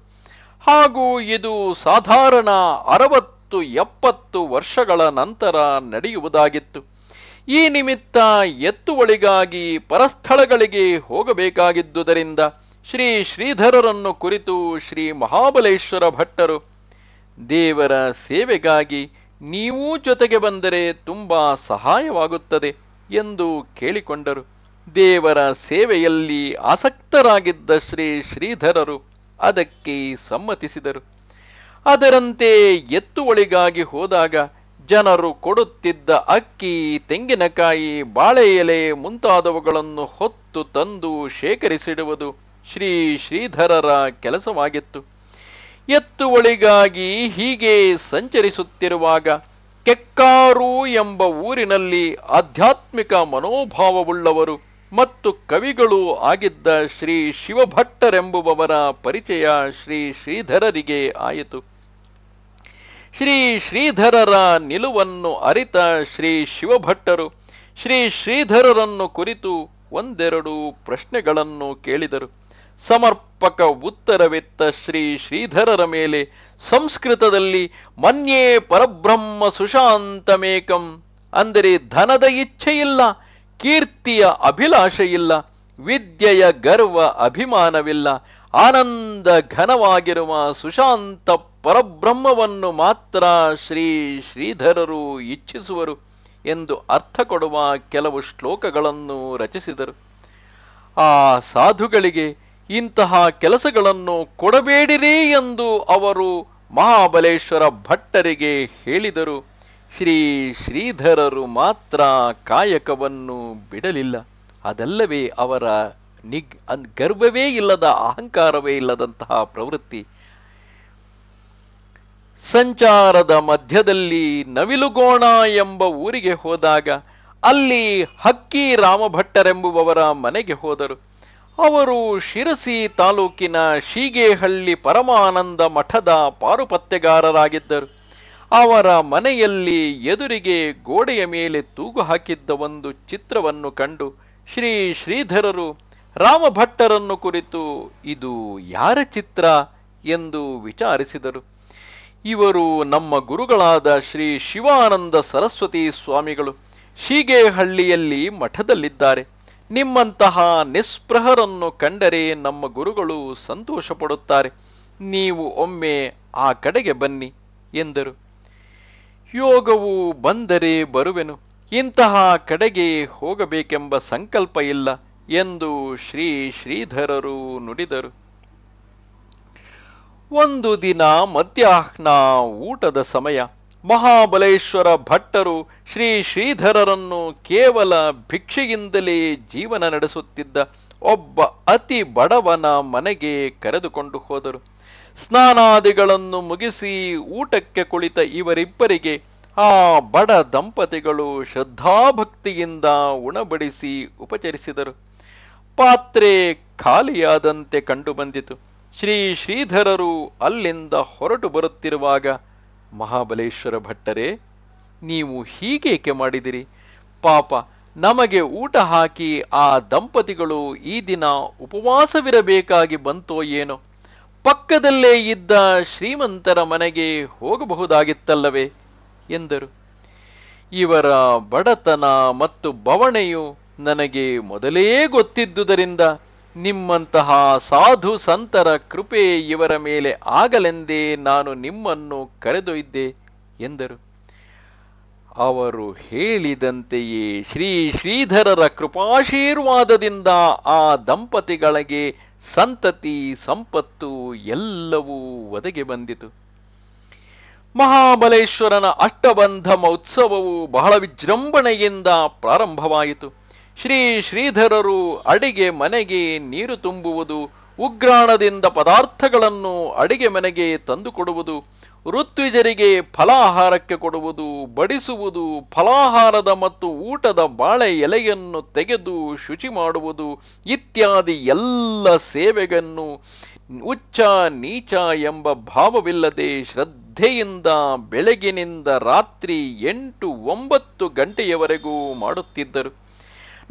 ಹಾಗೂ ಇದು ಸಾಧಾರಣ ಅರವತ್ತು ಎಪ್ಪತ್ತು ವರ್ಷಗಳ ನಂತರ ನಡೆಯುವುದಾಗಿತ್ತು ಈ ನಿಮಿತ್ತ ಎತ್ತುವಳಿಗಾಗಿ ಪರಸ್ಥಳಗಳಿಗೆ ಹೋಗಬೇಕಾಗಿದ್ದುದರಿಂದ ಶ್ರೀ ಶ್ರೀಧರರನ್ನು ಕುರಿತು ಶ್ರೀ ಮಹಾಬಲೇಶ್ವರ ಭಟ್ಟರು ದೇವರ ಸೇವೆಗಾಗಿ ನೀವೂ ಜೊತೆಗೆ ಬಂದರೆ ತುಂಬ ಸಹಾಯವಾಗುತ್ತದೆ ಎಂದು ಕೇಳಿಕೊಂಡರು ದೇವರ ಸೇವೆಯಲ್ಲಿ ಆಸಕ್ತರಾಗಿದ್ದ ಶ್ರೀ ಶ್ರೀಧರರು ಅದಕ್ಕೆ ಸಮ್ಮತಿಸಿದರು ಅದರಂತೆ ಎತ್ತುವಳಿಗಾಗಿ ಹೋದಾಗ ಜನರು ಕೊಡುತ್ತಿದ್ದ ಅಕ್ಕಿ ತೆಂಗಿನಕಾಯಿ ಬಾಳೆ ಎಲೆ ಮುಂತಾದವುಗಳನ್ನು ಹೊತ್ತು ತಂದು ಶೇಖರಿಸಿಡುವುದು ಶ್ರೀ ಶ್ರೀಧರರ ಕೆಲಸವಾಗಿತ್ತು ಎತ್ತುವಳಿಗಾಗಿ ಹೀಗೆ ಸಂಚರಿಸುತ್ತಿರುವಾಗ ಕೆಕ್ಕಾರು ಎಂಬ ಊರಿನಲ್ಲಿ ಆಧ್ಯಾತ್ಮಿಕ ಮನೋಭಾವವುಳ್ಳವರು ಮತ್ತು ಕವಿಗಳು ಆಗಿದ್ದ ಶ್ರೀ ಶಿವಭಟ್ಟರೆಂಬುವವರ ಪರಿಚಯ ಶ್ರೀ ಶ್ರೀಧರರಿಗೆ ಆಯಿತು ಶ್ರೀ ಶ್ರೀಧರರ ನಿಲುವನ್ನು ಅರಿತ ಶ್ರೀ ಶಿವಭಟ್ಟರು ಶ್ರೀ ಶ್ರೀಧರರನ್ನು ಕುರಿತು ಒಂದೆರಡು ಪ್ರಶ್ನೆಗಳನ್ನು ಕೇಳಿದರು ಸಮರ್ಪಕ ಉತ್ತರವಿತ್ತ ಶ್ರೀ ಶ್ರೀಧರರ ಮೇಲೆ ಸಂಸ್ಕೃತದಲ್ಲಿ ಮನ್ಯೇ ಪರಬ್ರಹ್ಮ ಸುಶಾಂತಮೇಕಂ ಅಂದರೆ ಧನದ ಇಚ್ಛೆಯಿಲ್ಲ ಕೀರ್ತಿಯ ಅಭಿಲಾಷೆಯಿಲ್ಲ ವಿದ್ಯೆಯ ಗರ್ವ ಅಭಿಮಾನವಿಲ್ಲ ಆನಂದ ಘನವಾಗಿರುವ ಸುಶಾಂತ ಪರಬ್ರಹ್ಮವನ್ನು ಮಾತ್ರ ಶ್ರೀ ಶ್ರೀಧರರು ಇಚ್ಛಿಸುವರು ಎಂದು ಅರ್ಥ ಕೊಡುವ ಕೆಲವು ಶ್ಲೋಕಗಳನ್ನು ರಚಿಸಿದರು ಆ ಸಾಧುಗಳಿಗೆ ಇಂತಹ ಕೆಲಸಗಳನ್ನು ಕೊಡಬೇಡಿರಿ ಎಂದು ಅವರು ಮಹಾಬಲೇಶ್ವರ ಭಟ್ಟರಿಗೆ ಹೇಳಿದರು ಶ್ರೀ ಶ್ರೀಧರರು ಮಾತ್ರ ಕಾಯಕವನ್ನು ಬಿಡಲಿಲ್ಲ ಅದಲ್ಲವೇ ಅವರ ನಿಗ್ ಗರ್ವವೇ ಇಲ್ಲದ ಅಹಂಕಾರವೇ ಇಲ್ಲದಂತಹ ಪ್ರವೃತ್ತಿ ಸಂಚಾರದ ಮಧ್ಯದಲ್ಲಿ ನವಿಲುಗೋಣ ಎಂಬ ಊರಿಗೆ ಹೋದಾಗ ಅಲ್ಲಿ ಹಕ್ಕಿ ರಾಮಭಟ್ಟರೆಂಬುವವರ ಮನೆಗೆ ಹೋದರು ಅವರು ಶಿರಸಿ ತಾಲೂಕಿನ ಶೀಗೇಹಳ್ಳಿ ಪರಮಾನಂದ ಮಠದ ಪಾರುಪತ್ತೆಗಾರರಾಗಿದ್ದರು ಅವರ ಮನೆಯಲ್ಲಿ ಎದುರಿಗೆ ಗೋಡೆಯ ಮೇಲೆ ತೂಗು ಹಾಕಿದ್ದ ಒಂದು ಚಿತ್ರವನ್ನು ಕಂಡು ಶ್ರೀ ಶ್ರೀಧರರು ರಾಮಭಟ್ಟರನ್ನು ಕುರಿತು ಇದು ಯಾರ ಚಿತ್ರ ಎಂದು ವಿಚಾರಿಸಿದರು ಇವರು ನಮ್ಮ ಗುರುಗಳಾದ ಶ್ರೀ ಶಿವಾನಂದ ಸರಸ್ವತಿ ಸ್ವಾಮಿಗಳು ಹಳ್ಳಿಯಲ್ಲಿ ಮಠದಲ್ಲಿದ್ದಾರೆ ನಿಮ್ಮಂತಹ ನಿಸ್ಪ್ರಹರನ್ನು ಕಂಡರೆ ನಮ್ಮ ಗುರುಗಳು ಸಂತೋಷಪಡುತ್ತಾರೆ ನೀವು ಒಮ್ಮೆ ಆ ಕಡೆಗೆ ಬನ್ನಿ ಎಂದರು ಯೋಗವು ಬಂದರೆ ಬರುವೆನು ಇಂತಹ ಕಡೆಗೆ ಹೋಗಬೇಕೆಂಬ ಸಂಕಲ್ಪ ಇಲ್ಲ ಎಂದು ಶ್ರೀ ಶ್ರೀಧರರು ನುಡಿದರು ಒಂದು ದಿನ ಮಧ್ಯಾಹ್ನ ಊಟದ ಸಮಯ ಮಹಾಬಲೇಶ್ವರ ಭಟ್ಟರು ಶ್ರೀ ಶ್ರೀಧರರನ್ನು ಕೇವಲ ಭಿಕ್ಷೆಯಿಂದಲೇ ಜೀವನ ನಡೆಸುತ್ತಿದ್ದ ಒಬ್ಬ ಅತಿ ಬಡವನ ಮನೆಗೆ ಕರೆದುಕೊಂಡು ಹೋದರು ಸ್ನಾನಾದಿಗಳನ್ನು ಮುಗಿಸಿ ಊಟಕ್ಕೆ ಕುಳಿತ ಇವರಿಬ್ಬರಿಗೆ ಆ ಬಡ ದಂಪತಿಗಳು ಶ್ರದ್ಧಾಭಕ್ತಿಯಿಂದ ಉಣಬಡಿಸಿ ಉಪಚರಿಸಿದರು ಪಾತ್ರೆ ಖಾಲಿಯಾದಂತೆ ಕಂಡುಬಂದಿತು ಶ್ರೀ ಶ್ರೀಧರರು ಅಲ್ಲಿಂದ ಹೊರಟು ಬರುತ್ತಿರುವಾಗ ಮಹಾಬಲೇಶ್ವರ ಭಟ್ಟರೇ ನೀವು ಹೀಗೇಕೆ ಮಾಡಿದಿರಿ ಪಾಪ ನಮಗೆ ಊಟ ಹಾಕಿ ಆ ದಂಪತಿಗಳು ಈ ದಿನ ಉಪವಾಸವಿರಬೇಕಾಗಿ ಬಂತೋ ಏನೋ ಪಕ್ಕದಲ್ಲೇ ಇದ್ದ ಶ್ರೀಮಂತರ ಮನೆಗೆ ಹೋಗಬಹುದಾಗಿತ್ತಲ್ಲವೇ ಎಂದರು ಇವರ ಬಡತನ ಮತ್ತು ಬವಣೆಯು ನನಗೆ ಮೊದಲೇ ಗೊತ್ತಿದ್ದುದರಿಂದ ನಿಮ್ಮಂತಹ ಸಾಧು ಸಂತರ ಕೃಪೆ ಇವರ ಮೇಲೆ ಆಗಲೆಂದೇ ನಾನು ನಿಮ್ಮನ್ನು ಕರೆದೊಯ್ದೆ ಎಂದರು ಅವರು ಹೇಳಿದಂತೆಯೇ ಶ್ರೀ ಶ್ರೀಧರರ ಕೃಪಾಶೀರ್ವಾದದಿಂದ ಆ ದಂಪತಿಗಳಿಗೆ ಸಂತತಿ ಸಂಪತ್ತು ಎಲ್ಲವೂ ಒದಗಿ ಬಂದಿತು ಮಹಾಬಲೇಶ್ವರನ ಅಷ್ಟಬಂಧ ಉತ್ಸವವು ಬಹಳ ವಿಜೃಂಭಣೆಯಿಂದ ಪ್ರಾರಂಭವಾಯಿತು ಶ್ರೀ ಶ್ರೀಧರರು ಅಡಿಗೆ ಮನೆಗೆ ನೀರು ತುಂಬುವುದು ಉಗ್ರಾಣದಿಂದ ಪದಾರ್ಥಗಳನ್ನು ಅಡಿಗೆ ಮನೆಗೆ ತಂದುಕೊಡುವುದು ಋತ್ವಿಜರಿಗೆ ಫಲಾಹಾರಕ್ಕೆ ಕೊಡುವುದು ಬಡಿಸುವುದು ಫಲಾಹಾರದ ಮತ್ತು ಊಟದ ಬಾಳೆ ಎಲೆಯನ್ನು ತೆಗೆದು ಶುಚಿ ಮಾಡುವುದು ಇತ್ಯಾದಿ ಎಲ್ಲ ಸೇವೆಗಳನ್ನು ಉಚ್ಚ ನೀಚ ಎಂಬ ಭಾವವಿಲ್ಲದೆ ಶ್ರದ್ಧೆಯಿಂದ ಬೆಳಗಿನಿಂದ ರಾತ್ರಿ ಎಂಟು ಒಂಬತ್ತು ಗಂಟೆಯವರೆಗೂ ಮಾಡುತ್ತಿದ್ದರು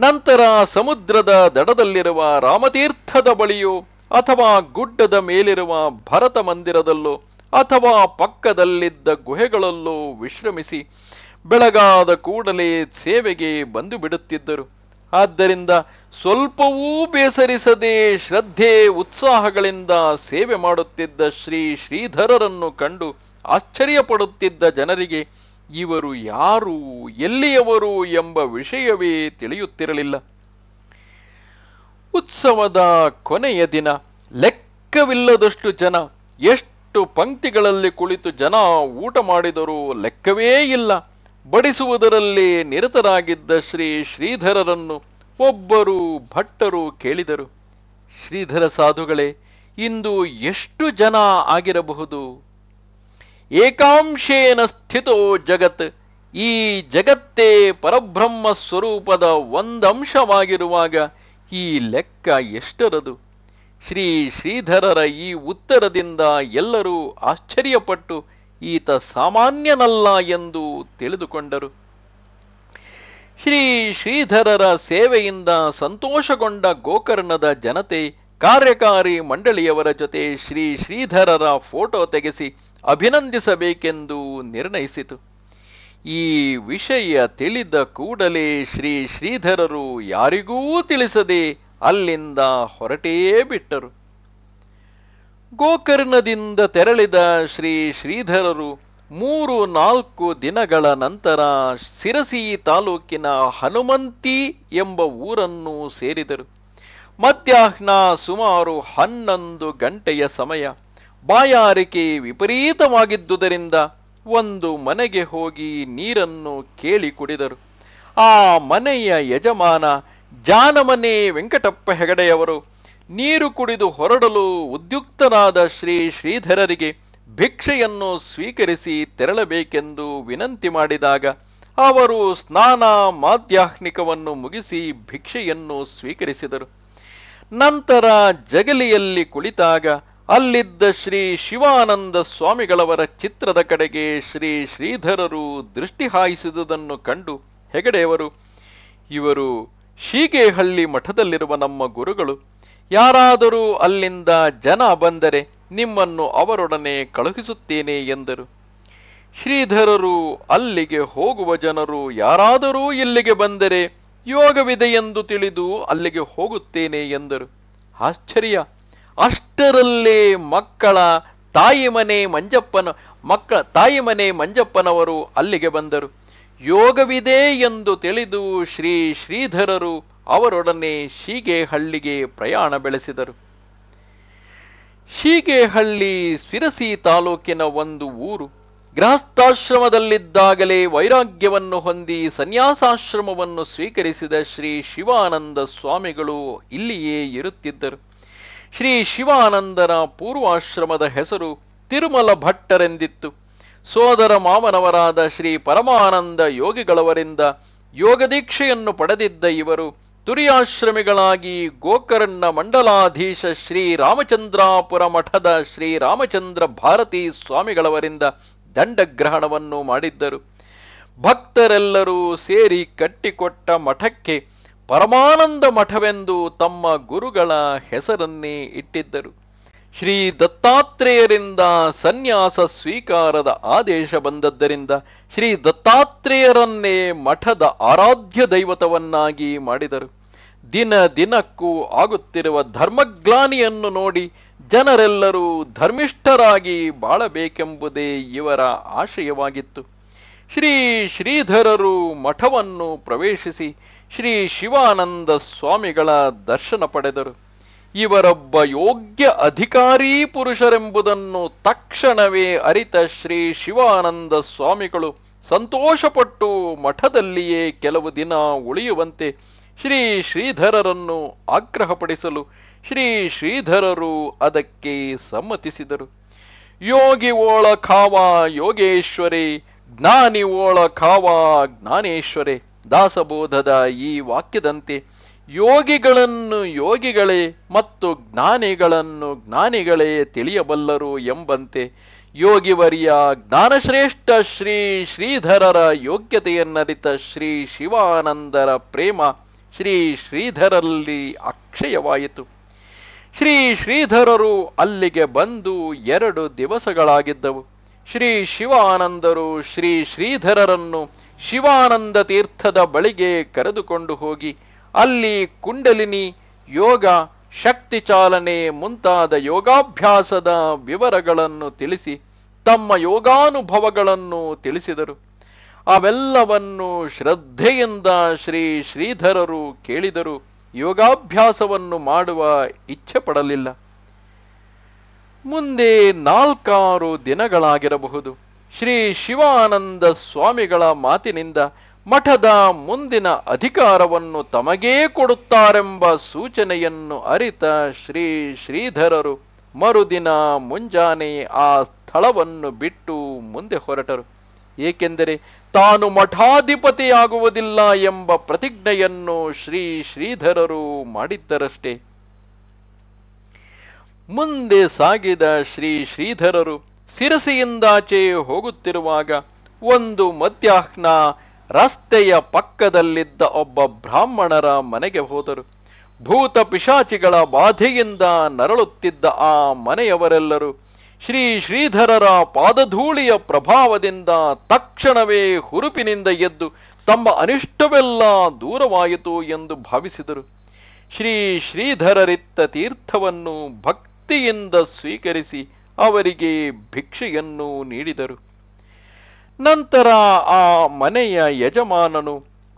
ನಂತರ ಸಮುದ್ರದ ದಡದಲ್ಲಿರುವ ರಾಮತೀರ್ಥದ ಬಳಿಯೋ ಅಥವಾ ಗುಡ್ಡದ ಮೇಲಿರುವ ಭರತ ಮಂದಿರದಲ್ಲೋ ಅಥವಾ ಪಕ್ಕದಲ್ಲಿದ್ದ ಗುಹೆಗಳಲ್ಲೋ ವಿಶ್ರಮಿಸಿ ಬೆಳಗಾದ ಕೂಡಲೇ ಸೇವೆಗೆ ಬಂದು ಬಿಡುತ್ತಿದ್ದರು ಆದ್ದರಿಂದ ಸ್ವಲ್ಪವೂ ಬೇಸರಿಸದೆ ಶ್ರದ್ಧೆ ಉತ್ಸಾಹಗಳಿಂದ ಸೇವೆ ಮಾಡುತ್ತಿದ್ದ ಶ್ರೀ ಶ್ರೀಧರರನ್ನು ಕಂಡು ಆಶ್ಚರ್ಯಪಡುತ್ತಿದ್ದ ಜನರಿಗೆ ಇವರು ಯಾರು ಎಲ್ಲಿಯವರು ಎಂಬ ವಿಷಯವೇ ತಿಳಿಯುತ್ತಿರಲಿಲ್ಲ ಉತ್ಸವದ ಕೊನೆಯ ದಿನ ಲೆಕ್ಕವಿಲ್ಲದಷ್ಟು ಜನ ಎಷ್ಟು ಪಂಕ್ತಿಗಳಲ್ಲಿ ಕುಳಿತು ಜನ ಊಟ ಮಾಡಿದರೂ ಲೆಕ್ಕವೇ ಇಲ್ಲ ಬಡಿಸುವುದರಲ್ಲಿ ನಿರತರಾಗಿದ್ದ ಶ್ರೀ ಶ್ರೀಧರರನ್ನು ಒಬ್ಬರು ಭಟ್ಟರು ಕೇಳಿದರು ಶ್ರೀಧರ ಸಾಧುಗಳೇ ಇಂದು ಎಷ್ಟು ಜನ ಆಗಿರಬಹುದು ಏಕಾಂಶೇನ ಸ್ಥಿತೋ ಜಗತ್ ಈ ಜಗತ್ತೇ ಪರಬ್ರಹ್ಮ ಸ್ವರೂಪದ ಒಂದಂಶವಾಗಿರುವಾಗ ಈ ಲೆಕ್ಕ ಎಷ್ಟರದು ಶ್ರೀ ಶ್ರೀಧರರ ಈ ಉತ್ತರದಿಂದ ಎಲ್ಲರೂ ಆಶ್ಚರ್ಯಪಟ್ಟು ಈತ ಸಾಮಾನ್ಯನಲ್ಲ ಎಂದು ತಿಳಿದುಕೊಂಡರು ಶ್ರೀ ಶ್ರೀಧರರ ಸೇವೆಯಿಂದ ಸಂತೋಷಗೊಂಡ ಗೋಕರ್ಣದ ಜನತೆ ಕಾರ್ಯಕಾರಿ ಮಂಡಳಿಯವರ ಜೊತೆ ಶ್ರೀ ಶ್ರೀಧರರ ಫೋಟೋ ತೆಗೆಸಿ ಅಭಿನಂದಿಸಬೇಕೆಂದು ನಿರ್ಣಯಿಸಿತು ಈ ವಿಷಯ ತಿಳಿದ ಕೂಡಲೇ ಶ್ರೀ ಶ್ರೀಧರರು ಯಾರಿಗೂ ತಿಳಿಸದೆ ಅಲ್ಲಿಂದ ಹೊರಟೇ ಬಿಟ್ಟರು ಗೋಕರ್ಣದಿಂದ ತೆರಳಿದ ಶ್ರೀ ಶ್ರೀಧರರು ಮೂರು ನಾಲ್ಕು ದಿನಗಳ ನಂತರ ಸಿರಸಿ ತಾಲೂಕಿನ ಹನುಮಂತಿ ಎಂಬ ಊರನ್ನು ಸೇರಿದರು ಮಧ್ಯಾಹ್ನ ಸುಮಾರು ಹನ್ನೊಂದು ಗಂಟೆಯ ಸಮಯ ಬಾಯಾರಿಕೆ ವಿಪರೀತವಾಗಿದ್ದುದರಿಂದ ಒಂದು ಮನೆಗೆ ಹೋಗಿ ನೀರನ್ನು ಕೇಳಿ ಕುಡಿದರು ಆ ಮನೆಯ ಯಜಮಾನ ಜಾನಮನೆ ವೆಂಕಟಪ್ಪ ಹೆಗಡೆಯವರು ನೀರು ಕುಡಿದು ಹೊರಡಲು ಉದ್ಯುಕ್ತರಾದ ಶ್ರೀ ಶ್ರೀಧರರಿಗೆ ಭಿಕ್ಷೆಯನ್ನು ಸ್ವೀಕರಿಸಿ ತೆರಳಬೇಕೆಂದು ವಿನಂತಿ ಮಾಡಿದಾಗ ಅವರು ಸ್ನಾನ ಮಾಧ್ಯಾಹ್ನಿಕವನ್ನು ಮುಗಿಸಿ ಭಿಕ್ಷೆಯನ್ನು ಸ್ವೀಕರಿಸಿದರು ನಂತರ ಜಗಲಿಯಲ್ಲಿ ಕುಳಿತಾಗ ಅಲ್ಲಿದ್ದ ಶ್ರೀ ಶಿವಾನಂದ ಸ್ವಾಮಿಗಳವರ ಚಿತ್ರದ ಕಡೆಗೆ ಶ್ರೀ ಶ್ರೀಧರರು ದೃಷ್ಟಿ ಹಾಯಿಸಿದುದನ್ನು ಕಂಡು ಹೆಗಡೆಯವರು ಇವರು ಶೀಗೇಹಳ್ಳಿ ಮಠದಲ್ಲಿರುವ ನಮ್ಮ ಗುರುಗಳು ಯಾರಾದರೂ ಅಲ್ಲಿಂದ ಜನ ಬಂದರೆ ನಿಮ್ಮನ್ನು ಅವರೊಡನೆ ಕಳುಹಿಸುತ್ತೇನೆ ಎಂದರು ಶ್ರೀಧರರು ಅಲ್ಲಿಗೆ ಹೋಗುವ ಜನರು ಯಾರಾದರೂ ಇಲ್ಲಿಗೆ ಬಂದರೆ ಯೋಗವಿದೆ ಎಂದು ತಿಳಿದು ಅಲ್ಲಿಗೆ ಹೋಗುತ್ತೇನೆ ಎಂದರು ಆಶ್ಚರ್ಯ ಅಷ್ಟರಲ್ಲೇ ಮಕ್ಕಳ ತಾಯಿ ಮನೆ ಮಂಜಪ್ಪನ ಮಕ್ಕಳ ತಾಯಿ ಮನೆ ಮಂಜಪ್ಪನವರು ಅಲ್ಲಿಗೆ ಬಂದರು ಯೋಗವಿದೆ ಎಂದು ತಿಳಿದು ಶ್ರೀ ಶ್ರೀಧರರು ಅವರೊಡನೆ ಶೀಗೆಹಳ್ಳಿಗೆ ಪ್ರಯಾಣ ಬೆಳೆಸಿದರು ಶೀಗೆಹಳ್ಳಿ ಸಿರಸಿ ತಾಲೂಕಿನ ಒಂದು ಊರು ಗೃಹಸ್ಥಾಶ್ರಮದಲ್ಲಿದ್ದಾಗಲೇ ವೈರಾಗ್ಯವನ್ನು ಹೊಂದಿ ಸನ್ಯಾಸಾಶ್ರಮವನ್ನು ಸ್ವೀಕರಿಸಿದ ಶ್ರೀ ಶಿವಾನಂದ ಸ್ವಾಮಿಗಳು ಇಲ್ಲಿಯೇ ಇರುತ್ತಿದ್ದರು ಶ್ರೀ ಶಿವಾನಂದನ ಪೂರ್ವಾಶ್ರಮದ ಹೆಸರು ತಿರುಮಲ ಭಟ್ಟರೆಂದಿತ್ತು ಸೋದರ ಮಾಮನವರಾದ ಶ್ರೀ ಪರಮಾನಂದ ಯೋಗಿಗಳವರಿಂದ ಯೋಗ ದೀಕ್ಷೆಯನ್ನು ಪಡೆದಿದ್ದ ಇವರು ತುರಿಯಾಶ್ರಮಿಗಳಾಗಿ ಗೋಕರ್ಣ ಮಂಡಲಾಧೀಶ ಶ್ರೀ ರಾಮಚಂದ್ರಾಪುರ ಮಠದ ಶ್ರೀ ರಾಮಚಂದ್ರ ಭಾರತೀ ಸ್ವಾಮಿಗಳವರಿಂದ ದಂಡಗ್ರಹಣವನ್ನು ಮಾಡಿದ್ದರು ಭಕ್ತರೆಲ್ಲರೂ ಸೇರಿ ಕಟ್ಟಿಕೊಟ್ಟ ಮಠಕ್ಕೆ ಪರಮಾನಂದ ಮಠವೆಂದು ತಮ್ಮ ಗುರುಗಳ ಹೆಸರನ್ನೇ ಇಟ್ಟಿದ್ದರು ಶ್ರೀ ದತ್ತಾತ್ರೇಯರಿಂದ ಸನ್ಯಾಸ ಸ್ವೀಕಾರದ ಆದೇಶ ಬಂದದ್ದರಿಂದ ಶ್ರೀ ದತ್ತಾತ್ರೇಯರನ್ನೇ ಮಠದ ಆರಾಧ್ಯ ದೈವತವನ್ನಾಗಿ ಮಾಡಿದರು ದಿನ ದಿನಕ್ಕೂ ಆಗುತ್ತಿರುವ ಧರ್ಮಗ್ಲಾನಿಯನ್ನು ನೋಡಿ ಜನರೆಲ್ಲರೂ ಧರ್ಮಿಷ್ಠರಾಗಿ ಬಾಳಬೇಕೆಂಬುದೇ ಇವರ ಆಶಯವಾಗಿತ್ತು ಶ್ರೀ ಶ್ರೀಧರರು ಮಠವನ್ನು ಪ್ರವೇಶಿಸಿ ಶ್ರೀ ಶಿವಾನಂದ ಸ್ವಾಮಿಗಳ ದರ್ಶನ ಪಡೆದರು ಇವರೊಬ್ಬ ಯೋಗ್ಯ ಅಧಿಕಾರಿ ಪುರುಷರೆಂಬುದನ್ನು ತಕ್ಷಣವೇ ಅರಿತ ಶ್ರೀ ಶಿವಾನಂದ ಸ್ವಾಮಿಗಳು ಸಂತೋಷಪಟ್ಟು ಮಠದಲ್ಲಿಯೇ ಕೆಲವು ದಿನ ಉಳಿಯುವಂತೆ ಶ್ರೀ ಶ್ರೀಧರರನ್ನು ಆಗ್ರಹಪಡಿಸಲು ಶ್ರೀ ಶ್ರೀಧರರು ಅದಕ್ಕೆ ಸಮ್ಮತಿಸಿದರು ಯೋಗಿ ಓಳಖಾವ ಯೋಗೇಶ್ವರೇ ಜ್ಞಾನಿ ಓಳಖಾವ ಜ್ಞಾನೇಶ್ವರೇ ದಾಸಬೋಧದ ಈ ವಾಕ್ಯದಂತೆ ಯೋಗಿಗಳನ್ನು ಯೋಗಿಗಳೇ ಮತ್ತು ಜ್ಞಾನಿಗಳನ್ನು ಜ್ಞಾನಿಗಳೇ ತಿಳಿಯಬಲ್ಲರು ಎಂಬಂತೆ ಯೋಗಿವರಿಯ ಜ್ಞಾನಶ್ರೇಷ್ಠ ಶ್ರೀ ಶ್ರೀಧರರ ಯೋಗ್ಯತೆಯನ್ನರಿತ ಶ್ರೀ ಶಿವಾನಂದರ ಪ್ರೇಮ ಶ್ರೀ ಶ್ರೀಧರಲ್ಲಿ ಅಕ್ಷಯವಾಯಿತು ಶ್ರೀ ಶ್ರೀಧರರು ಅಲ್ಲಿಗೆ ಬಂದು ಎರಡು ದಿವಸಗಳಾಗಿದ್ದವು ಶ್ರೀ ಶಿವಾನಂದರು ಶ್ರೀ ಶ್ರೀಧರರನ್ನು ಶಿವಾನಂದ ತೀರ್ಥದ ಬಳಿಗೆ ಕರೆದುಕೊಂಡು ಹೋಗಿ ಅಲ್ಲಿ ಕುಂಡಲಿನಿ ಯೋಗ ಶಕ್ತಿ ಚಾಲನೆ ಮುಂತಾದ ಯೋಗಾಭ್ಯಾಸದ ವಿವರಗಳನ್ನು ತಿಳಿಸಿ ತಮ್ಮ ಯೋಗಾನುಭವಗಳನ್ನು ತಿಳಿಸಿದರು ಅವೆಲ್ಲವನ್ನು ಶ್ರದ್ಧೆಯಿಂದ ಶ್ರೀ ಶ್ರೀಧರರು ಕೇಳಿದರು ಯೋಗಾಭ್ಯಾಸವನ್ನು ಮಾಡುವ ಇಚ್ಛೆ ಪಡಲಿಲ್ಲ ಮುಂದೆ ನಾಲ್ಕಾರು ದಿನಗಳಾಗಿರಬಹುದು ಶ್ರೀ ಶಿವಾನಂದ ಸ್ವಾಮಿಗಳ ಮಾತಿನಿಂದ ಮಠದ ಮುಂದಿನ ಅಧಿಕಾರವನ್ನು ತಮಗೇ ಕೊಡುತ್ತಾರೆಂಬ ಸೂಚನೆಯನ್ನು ಅರಿತ ಶ್ರೀ ಶ್ರೀಧರರು ಮರುದಿನ ಮುಂಜಾನೆ ಆ ಸ್ಥಳವನ್ನು ಬಿಟ್ಟು ಮುಂದೆ ಹೊರಟರು ಏಕೆಂದರೆ ತಾನು ಮಠಾಧಿಪತಿಯಾಗುವುದಿಲ್ಲ ಎಂಬ ಪ್ರತಿಜ್ಞೆಯನ್ನು ಶ್ರೀ ಶ್ರೀಧರರು ಮಾಡಿದ್ದರಷ್ಟೇ ಮುಂದೆ ಸಾಗಿದ ಶ್ರೀ ಶ್ರೀಧರರು ಸಿರಸಿಯಿಂದಾಚೆ ಹೋಗುತ್ತಿರುವಾಗ ಒಂದು ಮಧ್ಯಾಹ್ನ ರಸ್ತೆಯ ಪಕ್ಕದಲ್ಲಿದ್ದ ಒಬ್ಬ ಬ್ರಾಹ್ಮಣರ ಮನೆಗೆ ಹೋದರು ಭೂತ ಪಿಶಾಚಿಗಳ ಬಾಧೆಯಿಂದ ನರಳುತ್ತಿದ್ದ ಆ ಮನೆಯವರೆಲ್ಲರೂ ಶ್ರೀ ಶ್ರೀಧರರ ಪಾದಧೂಳಿಯ ಪ್ರಭಾವದಿಂದ ತಕ್ಷಣವೇ ಹುರುಪಿನಿಂದ ಎದ್ದು ತಮ್ಮ ಅನಿಷ್ಟವೆಲ್ಲ ದೂರವಾಯಿತು ಎಂದು ಭಾವಿಸಿದರು ಶ್ರೀ ಶ್ರೀಧರರಿತ್ತ ತೀರ್ಥವನ್ನು ಭಕ್ತಿಯಿಂದ ಸ್ವೀಕರಿಸಿ ಅವರಿಗೆ ಭಿಕ್ಷೆಯನ್ನು ನೀಡಿದರು ನಂತರ ಆ ಮನೆಯ ಯಜಮಾನನು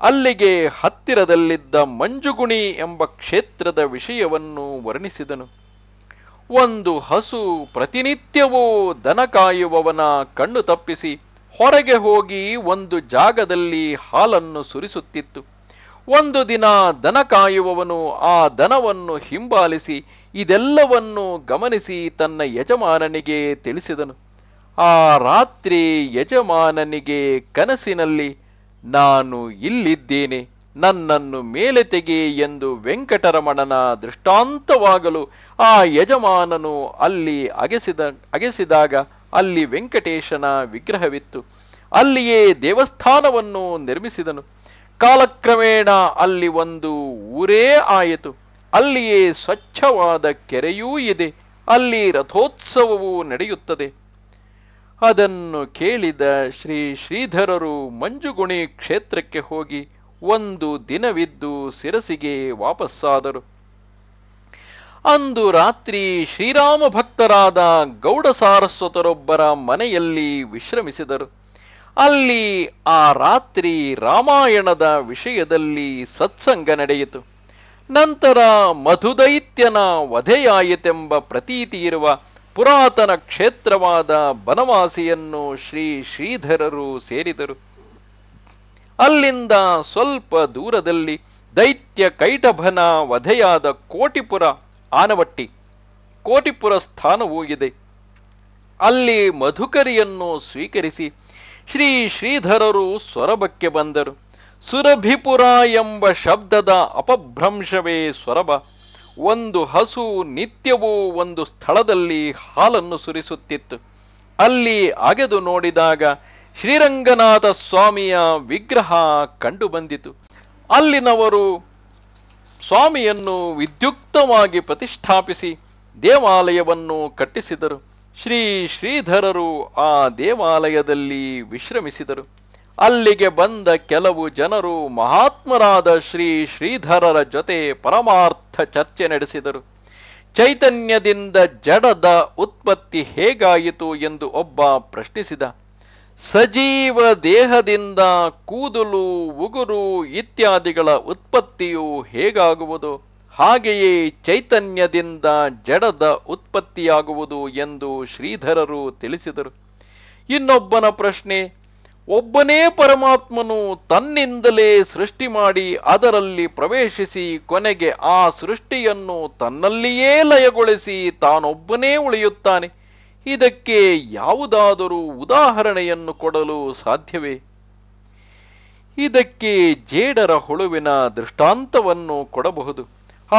ಅಲ್ಲಿಗೆ ಹತ್ತಿರದಲ್ಲಿದ್ದ ಮಂಜುಗುಣಿ ಎಂಬ ಕ್ಷೇತ್ರದ ವಿಷಯವನ್ನು ವರ್ಣಿಸಿದನು ಒಂದು ಹಸು ಪ್ರತಿನಿತ್ಯವೂ ದನ ಕಾಯುವವನ ಕಣ್ಣು ತಪ್ಪಿಸಿ ಹೊರಗೆ ಹೋಗಿ ಒಂದು ಜಾಗದಲ್ಲಿ ಹಾಲನ್ನು ಸುರಿಸುತ್ತಿತ್ತು ಒಂದು ದಿನ ದನ ಕಾಯುವವನು ಆ ದನವನ್ನು ಹಿಂಬಾಲಿಸಿ ಇದೆಲ್ಲವನ್ನು ಗಮನಿಸಿ ತನ್ನ ಯಜಮಾನನಿಗೆ ತಿಳಿಸಿದನು ಆ ರಾತ್ರಿ ಯಜಮಾನನಿಗೆ ಕನಸಿನಲ್ಲಿ ನಾನು ಇಲ್ಲಿದ್ದೇನೆ ನನ್ನನ್ನು ಮೇಲೆ ತೆಗೆ ಎಂದು ವೆಂಕಟರಮಣನ ದೃಷ್ಟಾಂತವಾಗಲು ಆ ಯಜಮಾನನು ಅಲ್ಲಿ ಅಗೆಸಿದ ಅಗೆಸಿದಾಗ ಅಲ್ಲಿ ವೆಂಕಟೇಶನ ವಿಗ್ರಹವಿತ್ತು ಅಲ್ಲಿಯೇ ದೇವಸ್ಥಾನವನ್ನು ನಿರ್ಮಿಸಿದನು ಕಾಲಕ್ರಮೇಣ ಅಲ್ಲಿ ಒಂದು ಊರೇ ಆಯಿತು ಅಲ್ಲಿಯೇ ಸ್ವಚ್ಛವಾದ ಕೆರೆಯೂ ಇದೆ ಅಲ್ಲಿ ರಥೋತ್ಸವವೂ ನಡೆಯುತ್ತದೆ ಅದನ್ನು ಕೇಳಿದ ಶ್ರೀ ಶ್ರೀಧರರು ಮಂಜುಗುಣಿ ಕ್ಷೇತ್ರಕ್ಕೆ ಹೋಗಿ ಒಂದು ದಿನವಿದ್ದು ಸಿರಸಿಗೆ ವಾಪಸ್ಸಾದರು ಅಂದು ರಾತ್ರಿ ಶ್ರೀರಾಮ ಭಕ್ತರಾದ ಗೌಡ ಸಾರಸ್ವತರೊಬ್ಬರ ಮನೆಯಲ್ಲಿ ವಿಶ್ರಮಿಸಿದರು ಅಲ್ಲಿ ಆ ರಾತ್ರಿ ರಾಮಾಯಣದ ವಿಷಯದಲ್ಲಿ ಸತ್ಸಂಗ ನಡೆಯಿತು ನಂತರ ಮಧು ದೈತ್ಯನ ವಧೆಯಾಯಿತೆಂಬ ಪ್ರತೀತಿ ಇರುವ ಪುರಾತನ ಕ್ಷೇತ್ರವಾದ ಬನವಾಸಿಯನ್ನು ಶ್ರೀ ಶ್ರೀಧರರು ಸೇರಿದರು ಅಲ್ಲಿಂದ ಸ್ವಲ್ಪ ದೂರದಲ್ಲಿ ದೈತ್ಯ ಕೈಟಭನ ವಧೆಯಾದ ಕೋಟಿಪುರ ಆನವಟ್ಟಿ ಕೋಟಿಪುರ ಸ್ಥಾನವೂ ಇದೆ ಅಲ್ಲಿ ಮಧುಕರಿಯನ್ನು ಸ್ವೀಕರಿಸಿ ಶ್ರೀ ಶ್ರೀಧರರು ಸೊರಬಕ್ಕೆ ಬಂದರು ಸುರಭಿಪುರ ಎಂಬ ಶಬ್ದದ ಅಪಭ್ರಂಶವೇ ಸೊರಬ ಒಂದು ಹಸು ನಿತ್ಯವೂ ಒಂದು ಸ್ಥಳದಲ್ಲಿ ಹಾಲನ್ನು ಸುರಿಸುತ್ತಿತ್ತು ಅಲ್ಲಿ ಅಗೆದು ನೋಡಿದಾಗ ಶ್ರೀರಂಗನಾಥ ಸ್ವಾಮಿಯ ವಿಗ್ರಹ ಕಂಡುಬಂದಿತು ಅಲ್ಲಿನವರು ಸ್ವಾಮಿಯನ್ನು ವಿದ್ಯುಕ್ತವಾಗಿ ಪ್ರತಿಷ್ಠಾಪಿಸಿ ದೇವಾಲಯವನ್ನು ಕಟ್ಟಿಸಿದರು ಶ್ರೀ ಶ್ರೀಧರರು ಆ ದೇವಾಲಯದಲ್ಲಿ ವಿಶ್ರಮಿಸಿದರು ಅಲ್ಲಿಗೆ ಬಂದ ಕೆಲವು ಜನರು ಮಹಾತ್ಮರಾದ ಶ್ರೀ ಶ್ರೀಧರರ ಜೊತೆ ಪರಮಾರ್ಥ ಚರ್ಚೆ ನಡೆಸಿದರು ಚೈತನ್ಯದಿಂದ ಜಡದ ಉತ್ಪತ್ತಿ ಹೇಗಾಯಿತು ಎಂದು ಒಬ್ಬ ಪ್ರಶ್ನಿಸಿದ ಸಜೀವ ದೇಹದಿಂದ ಕೂದಲು ಉಗುರು ಇತ್ಯಾದಿಗಳ ಉತ್ಪತ್ತಿಯು ಹೇಗಾಗುವುದು ಹಾಗೆಯೇ ಚೈತನ್ಯದಿಂದ ಜಡದ ಉತ್ಪತ್ತಿಯಾಗುವುದು ಎಂದು ಶ್ರೀಧರರು ತಿಳಿಸಿದರು ಇನ್ನೊಬ್ಬನ ಪ್ರಶ್ನೆ ಒಬ್ಬನೇ ಪರಮಾತ್ಮನು ತನ್ನಿಂದಲೇ ಸೃಷ್ಟಿ ಮಾಡಿ ಅದರಲ್ಲಿ ಪ್ರವೇಶಿಸಿ ಕೊನೆಗೆ ಆ ಸೃಷ್ಟಿಯನ್ನು ತನ್ನಲ್ಲಿಯೇ ಲಯಗೊಳಿಸಿ ತಾನೊಬ್ಬನೇ ಉಳಿಯುತ್ತಾನೆ ಇದಕ್ಕೆ ಯಾವುದಾದರೂ ಉದಾಹರಣೆಯನ್ನು ಕೊಡಲು ಸಾಧ್ಯವೇ ಇದಕ್ಕೆ ಜೇಡರ ಹುಳುವಿನ ದೃಷ್ಟಾಂತವನ್ನು ಕೊಡಬಹುದು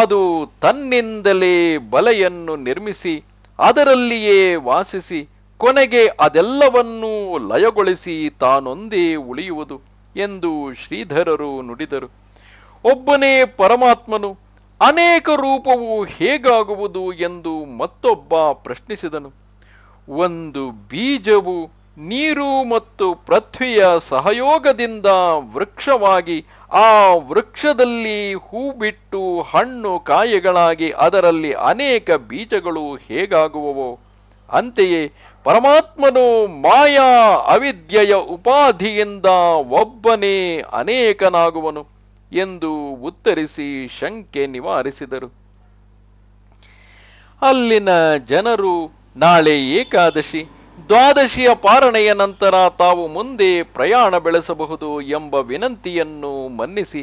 ಅದು ತನ್ನಿಂದಲೇ ಬಲೆಯನ್ನು ನಿರ್ಮಿಸಿ ಅದರಲ್ಲಿಯೇ ವಾಸಿಸಿ ಕೊನೆಗೆ ಅದೆಲ್ಲವನ್ನೂ ಲಯಗೊಳಿಸಿ ತಾನೊಂದೇ ಉಳಿಯುವುದು ಎಂದು ಶ್ರೀಧರರು ನುಡಿದರು ಒಬ್ಬನೇ ಪರಮಾತ್ಮನು ಅನೇಕ ರೂಪವು ಹೇಗಾಗುವುದು ಎಂದು ಮತ್ತೊಬ್ಬ ಪ್ರಶ್ನಿಸಿದನು ಒಂದು ಬೀಜವು ನೀರು ಮತ್ತು ಪೃಥ್ವಿಯ ಸಹಯೋಗದಿಂದ ವೃಕ್ಷವಾಗಿ ಆ ವೃಕ್ಷದಲ್ಲಿ ಹೂ ಬಿಟ್ಟು ಹಣ್ಣು ಕಾಯಿಗಳಾಗಿ ಅದರಲ್ಲಿ ಅನೇಕ ಬೀಜಗಳು ಹೇಗಾಗುವವೋ ಅಂತೆಯೇ ಪರಮಾತ್ಮನು ಮಾಯಾ ಅವಿದ್ಯೆಯ ಉಪಾಧಿಯಿಂದ ಒಬ್ಬನೇ ಅನೇಕನಾಗುವನು ಎಂದು ಉತ್ತರಿಸಿ ಶಂಕೆ ನಿವಾರಿಸಿದರು ಅಲ್ಲಿನ ಜನರು ನಾಳೆ ಏಕಾದಶಿ ದ್ವಾದಶಿಯ ಪಾರಣೆಯ ನಂತರ ತಾವು ಮುಂದೆ ಪ್ರಯಾಣ ಬೆಳೆಸಬಹುದು ಎಂಬ ವಿನಂತಿಯನ್ನು ಮನ್ನಿಸಿ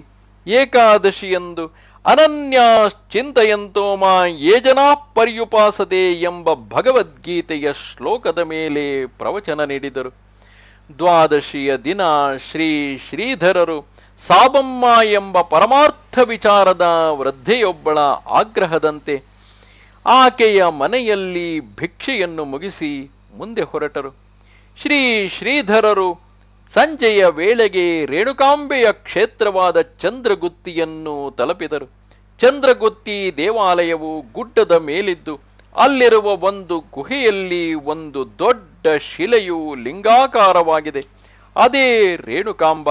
ಏಕಾದಶಿಯೆಂದು ಅನನ್ಯಾಶ್ಚಿಂತೆಯಂತೋ ಮಾ ಯೇಜನಾ ಪರ್ಯುಪಾಸದೆ ಎಂಬ ಭಗವದ್ಗೀತೆಯ ಶ್ಲೋಕದ ಮೇಲೆ ಪ್ರವಚನ ನೀಡಿದರು ದ್ವಾದಶಿಯ ದಿನ ಶ್ರೀ ಶ್ರೀಧರರು ಸಾಬಮ್ಮ ಎಂಬ ಪರಮಾರ್ಥ ವಿಚಾರದ ವೃದ್ಧೆಯೊಬ್ಬಳ ಆಗ್ರಹದಂತೆ ಆಕೆಯ ಮನೆಯಲ್ಲಿ ಭಿಕ್ಷೆಯನ್ನು ಮುಗಿಸಿ ಮುಂದೆ ಹೊರಟರು ಶ್ರೀ ಶ್ರೀಧರರು ಸಂಜೆಯ ವೇಳೆಗೆ ರೇಣುಕಾಂಬೆಯ ಕ್ಷೇತ್ರವಾದ ಚಂದ್ರಗುತ್ತಿಯನ್ನು ತಲುಪಿದರು ಚಂದ್ರಗುತ್ತಿ ದೇವಾಲಯವು ಗುಡ್ಡದ ಮೇಲಿದ್ದು ಅಲ್ಲಿರುವ ಒಂದು ಗುಹೆಯಲ್ಲಿ ಒಂದು ದೊಡ್ಡ ಶಿಲೆಯು ಲಿಂಗಾಕಾರವಾಗಿದೆ ಅದೇ ರೇಣುಕಾಂಬ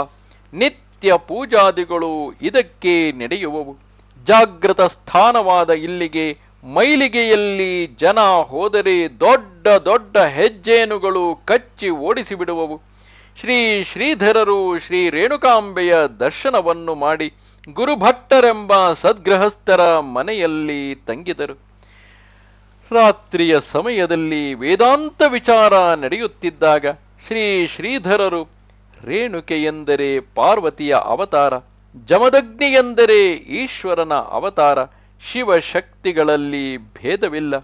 ನಿತ್ಯ ಪೂಜಾದಿಗಳು ಇದಕ್ಕೆ ನಡೆಯುವವು ಜಾಗೃತ ಸ್ಥಾನವಾದ ಇಲ್ಲಿಗೆ ಮೈಲಿಗೆಯಲ್ಲಿ ಜನ ಹೋದರೆ ದೊಡ್ಡ ದೊಡ್ಡ ಹೆಜ್ಜೇನುಗಳು ಕಚ್ಚಿ ಓಡಿಸಿಬಿಡುವವು ಶ್ರೀ ಶ್ರೀಧರರು ಶ್ರೀ ರೇಣುಕಾಂಬೆಯ ದರ್ಶನವನ್ನು ಮಾಡಿ ಗುರುಭಟ್ಟರೆಂಬ ಸದ್ಗೃಹಸ್ಥರ ಮನೆಯಲ್ಲಿ ತಂಗಿದರು ರಾತ್ರಿಯ ಸಮಯದಲ್ಲಿ ವೇದಾಂತ ವಿಚಾರ ನಡೆಯುತ್ತಿದ್ದಾಗ ಶ್ರೀ ಶ್ರೀಧರರು ರೇಣುಕೆ ಎಂದರೆ ಪಾರ್ವತಿಯ ಅವತಾರ ಜಮದಗ್ನಿ ಎಂದರೆ ಈಶ್ವರನ ಅವತಾರ ಶಿವಶಕ್ತಿಗಳಲ್ಲಿ ಭೇದವಿಲ್ಲ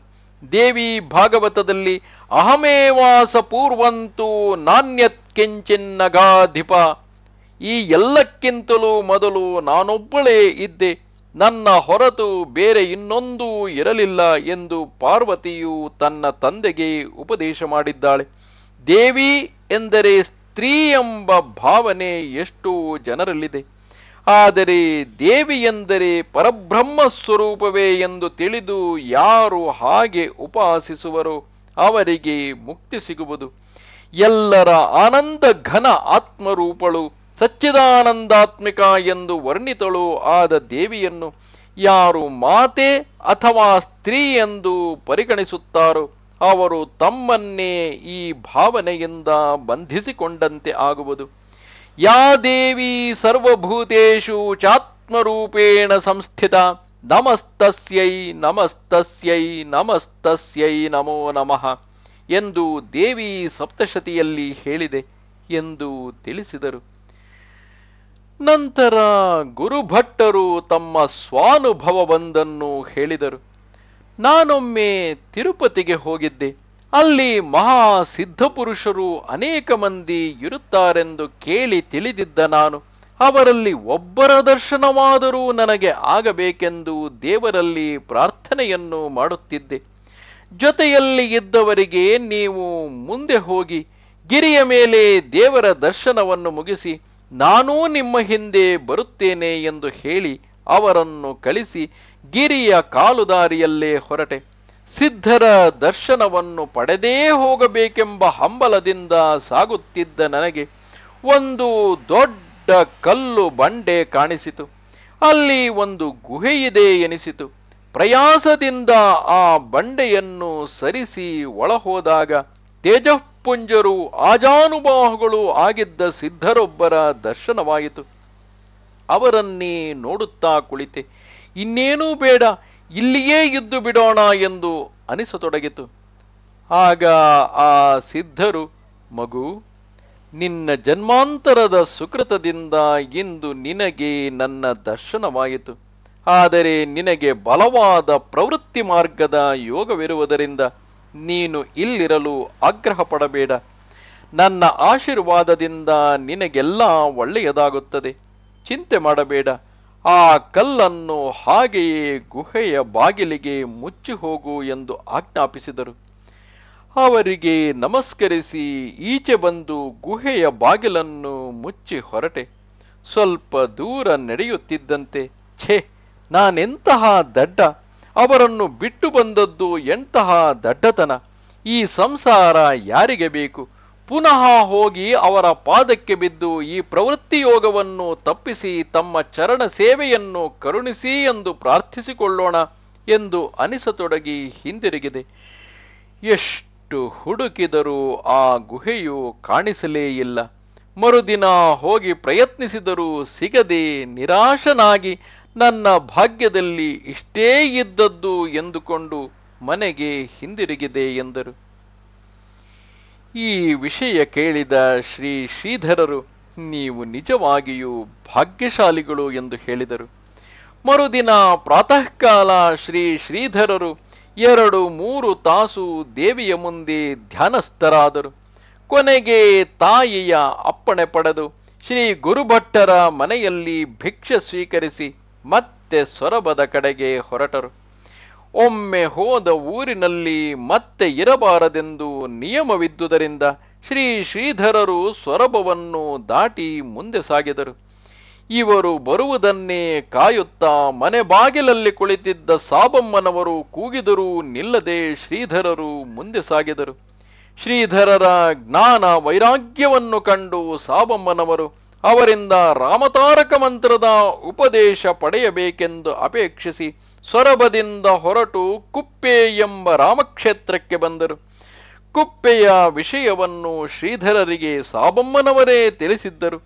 ದೇವಿ ಭಾಗವತದಲ್ಲಿ ಅಹಮೇವಾಸ ಪೂರ್ವಂತೂ ನಾಣ್ಯತ್ ಯತ್ಕಿಂಚಿನ್ನಗಾಧಿಪ ಈ ಎಲ್ಲಕ್ಕಿಂತಲೂ ಮೊದಲು ನಾನೊಬ್ಬಳೇ ಇದ್ದೆ ನನ್ನ ಹೊರತು ಬೇರೆ ಇನ್ನೊಂದೂ ಇರಲಿಲ್ಲ ಎಂದು ಪಾರ್ವತಿಯು ತನ್ನ ತಂದೆಗೆ ಉಪದೇಶ ಮಾಡಿದ್ದಾಳೆ ದೇವಿ ಎಂದರೆ ಸ್ತ್ರೀ ಎಂಬ ಭಾವನೆ ಎಷ್ಟು ಜನರಲ್ಲಿದೆ ಆದರೆ ದೇವಿ ಎಂದರೆ ಪರಬ್ರಹ್ಮ ಸ್ವರೂಪವೇ ಎಂದು ತಿಳಿದು ಯಾರು ಹಾಗೆ ಉಪಾಸಿಸುವರೋ ಅವರಿಗೆ ಮುಕ್ತಿ ಸಿಗುವುದು ಎಲ್ಲರ ಆನಂದ ಘನ ಆತ್ಮರೂಪಳು ಸಚ್ಚಿದಾನಂದಾತ್ಮಿಕ ಎಂದು ವರ್ಣಿತಳು ಆದ ದೇವಿಯನ್ನು ಯಾರು ಮಾತೆ ಅಥವಾ ಸ್ತ್ರೀ ಎಂದು ಪರಿಗಣಿಸುತ್ತಾರೋ ಅವರು ತಮ್ಮನ್ನೇ ಈ ಭಾವನೆಯಿಂದ ಬಂಧಿಸಿಕೊಂಡಂತೆ ಆಗುವುದು ಯಾ ದೇವಿ ಸರ್ವಭೂತೇಷು ಚಾತ್ಮರೂಪೇಣ ಸಂಸ್ಥಿತ ನಮಸ್ತಸ್ಯೈ ನಮಸ್ತಸ್ಯೈ ನಮಸ್ತಸ್ಯೈ ನಮೋ ನಮಃ ಎಂದು ದೇವಿ ಸಪ್ತಶತಿಯಲ್ಲಿ ಹೇಳಿದೆ ಎಂದು ತಿಳಿಸಿದರು ನಂತರ ಗುರುಭಟ್ಟರು ತಮ್ಮ ಸ್ವಾನುಭವವೊಂದನ್ನು ಹೇಳಿದರು ನಾನೊಮ್ಮೆ ತಿರುಪತಿಗೆ ಹೋಗಿದ್ದೆ ಅಲ್ಲಿ ಮಹಾ ಸಿದ್ಧಪುರುಷರು ಅನೇಕ ಮಂದಿ ಇರುತ್ತಾರೆಂದು ಕೇಳಿ ತಿಳಿದಿದ್ದ ನಾನು ಅವರಲ್ಲಿ ಒಬ್ಬರ ದರ್ಶನವಾದರೂ ನನಗೆ ಆಗಬೇಕೆಂದು ದೇವರಲ್ಲಿ ಪ್ರಾರ್ಥನೆಯನ್ನು ಮಾಡುತ್ತಿದ್ದೆ ಜೊತೆಯಲ್ಲಿ ಇದ್ದವರಿಗೆ ನೀವು ಮುಂದೆ ಹೋಗಿ ಗಿರಿಯ ಮೇಲೆ ದೇವರ ದರ್ಶನವನ್ನು ಮುಗಿಸಿ ನಾನೂ ನಿಮ್ಮ ಹಿಂದೆ ಬರುತ್ತೇನೆ ಎಂದು ಹೇಳಿ ಅವರನ್ನು ಕಳಿಸಿ ಗಿರಿಯ ಕಾಲುದಾರಿಯಲ್ಲೇ ಹೊರಟೆ ಸಿದ್ಧರ ದರ್ಶನವನ್ನು ಪಡೆದೇ ಹೋಗಬೇಕೆಂಬ ಹಂಬಲದಿಂದ ಸಾಗುತ್ತಿದ್ದ ನನಗೆ ಒಂದು ದೊಡ್ಡ ಕಲ್ಲು ಬಂಡೆ ಕಾಣಿಸಿತು ಅಲ್ಲಿ ಒಂದು ಗುಹೆಯಿದೆ ಎನಿಸಿತು ಪ್ರಯಾಸದಿಂದ ಆ ಬಂಡೆಯನ್ನು ಸರಿಸಿ ಒಳಹೋದಾಗ ತೇಜಪುಂಜರು ಆಜಾನುಬಾಹುಗಳು ಆಗಿದ್ದ ಸಿದ್ಧರೊಬ್ಬರ ದರ್ಶನವಾಯಿತು ಅವರನ್ನೇ ನೋಡುತ್ತಾ ಕುಳಿತೆ ಇನ್ನೇನೂ ಬೇಡ ಇಲ್ಲಿಯೇ ಇದ್ದು ಬಿಡೋಣ ಎಂದು ಅನಿಸತೊಡಗಿತು ಆಗ ಆ ಸಿದ್ಧರು ಮಗು ನಿನ್ನ ಜನ್ಮಾಂತರದ ಸುಕೃತದಿಂದ ಇಂದು ನಿನಗೆ ನನ್ನ ದರ್ಶನವಾಯಿತು ಆದರೆ ನಿನಗೆ ಬಲವಾದ ಪ್ರವೃತ್ತಿ ಮಾರ್ಗದ ಯೋಗವಿರುವುದರಿಂದ ನೀನು ಇಲ್ಲಿರಲು ಆಗ್ರಹ ಪಡಬೇಡ ನನ್ನ ಆಶೀರ್ವಾದದಿಂದ ನಿನಗೆಲ್ಲ ಒಳ್ಳೆಯದಾಗುತ್ತದೆ ಚಿಂತೆ ಮಾಡಬೇಡ ಆ ಕಲ್ಲನ್ನು ಹಾಗೆಯೇ ಗುಹೆಯ ಬಾಗಿಲಿಗೆ ಮುಚ್ಚಿ ಹೋಗು ಎಂದು ಆಜ್ಞಾಪಿಸಿದರು ಅವರಿಗೆ ನಮಸ್ಕರಿಸಿ ಈಚೆ ಬಂದು ಗುಹೆಯ ಬಾಗಿಲನ್ನು ಮುಚ್ಚಿ ಹೊರಟೆ ಸ್ವಲ್ಪ ದೂರ ನಡೆಯುತ್ತಿದ್ದಂತೆ ಛೇ ನಾನೆಂತಹ ದಡ್ಡ ಅವರನ್ನು ಬಿಟ್ಟು ಬಂದದ್ದು ಎಂತಹ ದಡ್ಡತನ ಈ ಸಂಸಾರ ಯಾರಿಗೆ ಬೇಕು ಪುನಃ ಹೋಗಿ ಅವರ ಪಾದಕ್ಕೆ ಬಿದ್ದು ಈ ಪ್ರವೃತ್ತಿಯೋಗವನ್ನು ತಪ್ಪಿಸಿ ತಮ್ಮ ಚರಣ ಸೇವೆಯನ್ನು ಕರುಣಿಸಿ ಎಂದು ಪ್ರಾರ್ಥಿಸಿಕೊಳ್ಳೋಣ ಎಂದು ಅನಿಸತೊಡಗಿ ಹಿಂದಿರುಗಿದೆ ಎಷ್ಟು ಹುಡುಕಿದರೂ ಆ ಗುಹೆಯು ಕಾಣಿಸಲೇ ಇಲ್ಲ ಮರುದಿನ ಹೋಗಿ ಪ್ರಯತ್ನಿಸಿದರೂ ಸಿಗದೆ ನಿರಾಶನಾಗಿ ನನ್ನ ಭಾಗ್ಯದಲ್ಲಿ ಇಷ್ಟೇ ಇದ್ದದ್ದು ಎಂದುಕೊಂಡು ಮನೆಗೆ ಹಿಂದಿರುಗಿದೆ ಎಂದರು ಈ ವಿಷಯ ಕೇಳಿದ ಶ್ರೀ ಶ್ರೀಧರರು ನೀವು ನಿಜವಾಗಿಯೂ ಭಾಗ್ಯಶಾಲಿಗಳು ಎಂದು ಹೇಳಿದರು ಮರುದಿನ ಪ್ರಾತಃಕಾಲ ಶ್ರೀ ಶ್ರೀಧರರು ಎರಡು ಮೂರು ತಾಸು ದೇವಿಯ ಮುಂದೆ ಧ್ಯಾನಸ್ಥರಾದರು ಕೊನೆಗೆ ತಾಯಿಯ ಅಪ್ಪಣೆ ಪಡೆದು ಶ್ರೀ ಗುರುಭಟ್ಟರ ಮನೆಯಲ್ಲಿ ಭಿಕ್ಷೆ ಸ್ವೀಕರಿಸಿ ಮತ್ತೆ ಸೊರಬದ ಕಡೆಗೆ ಹೊರಟರು ಒಮ್ಮೆ ಹೋದ ಊರಿನಲ್ಲಿ ಮತ್ತೆ ಇರಬಾರದೆಂದು ನಿಯಮವಿದ್ದುದರಿಂದ ಶ್ರೀ ಶ್ರೀಧರರು ಸೊರಬವನ್ನು ದಾಟಿ ಮುಂದೆ ಸಾಗಿದರು ಇವರು ಬರುವುದನ್ನೇ ಕಾಯುತ್ತಾ ಮನೆ ಬಾಗಿಲಲ್ಲಿ ಕುಳಿತಿದ್ದ ಸಾಬಮ್ಮನವರು ಕೂಗಿದರೂ ನಿಲ್ಲದೆ ಶ್ರೀಧರರು ಮುಂದೆ ಸಾಗಿದರು ಶ್ರೀಧರರ ಜ್ಞಾನ ವೈರಾಗ್ಯವನ್ನು ಕಂಡು ಸಾಬಮ್ಮನವರು ಅವರಿಂದ ರಾಮತಾರಕ ಮಂತ್ರದ ಉಪದೇಶ ಪಡೆಯಬೇಕೆಂದು ಅಪೇಕ್ಷಿಸಿ ಸೊರಬದಿಂದ ಹೊರಟು ಕುಪ್ಪೆ ಎಂಬ ರಾಮಕ್ಷೇತ್ರಕ್ಕೆ ಬಂದರು ಕುಪ್ಪೆಯ ವಿಷಯವನ್ನು ಶ್ರೀಧರರಿಗೆ ಸಾಬಮ್ಮನವರೇ ತಿಳಿಸಿದ್ದರು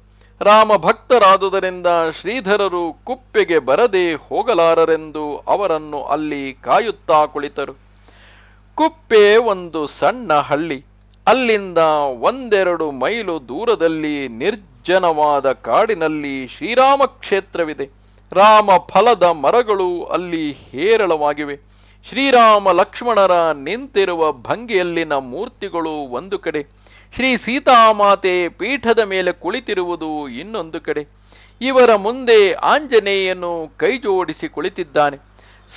ರಾಮ ಭಕ್ತರಾದುದರಿಂದ ಶ್ರೀಧರರು ಕುಪ್ಪೆಗೆ ಬರದೇ ಹೋಗಲಾರರೆಂದು ಅವರನ್ನು ಅಲ್ಲಿ ಕಾಯುತ್ತಾ ಕುಳಿತರು ಕುಪ್ಪೆ ಒಂದು ಸಣ್ಣ ಹಳ್ಳಿ ಅಲ್ಲಿಂದ ಒಂದೆರಡು ಮೈಲು ದೂರದಲ್ಲಿ ನಿರ್ಜ ಜನವಾದ ಕಾಡಿನಲ್ಲಿ ಶ್ರೀರಾಮ ಕ್ಷೇತ್ರವಿದೆ ರಾಮ ಫಲದ ಮರಗಳು ಅಲ್ಲಿ ಹೇರಳವಾಗಿವೆ ಶ್ರೀರಾಮ ಲಕ್ಷ್ಮಣರ ನಿಂತಿರುವ ಭಂಗಿಯಲ್ಲಿನ ಮೂರ್ತಿಗಳು ಒಂದು ಕಡೆ ಶ್ರೀ ಸೀತಾಮಾತೆ ಪೀಠದ ಮೇಲೆ ಕುಳಿತಿರುವುದು ಇನ್ನೊಂದು ಕಡೆ ಇವರ ಮುಂದೆ ಆಂಜನೇಯನು ಕೈಜೋಡಿಸಿ ಕುಳಿತಿದ್ದಾನೆ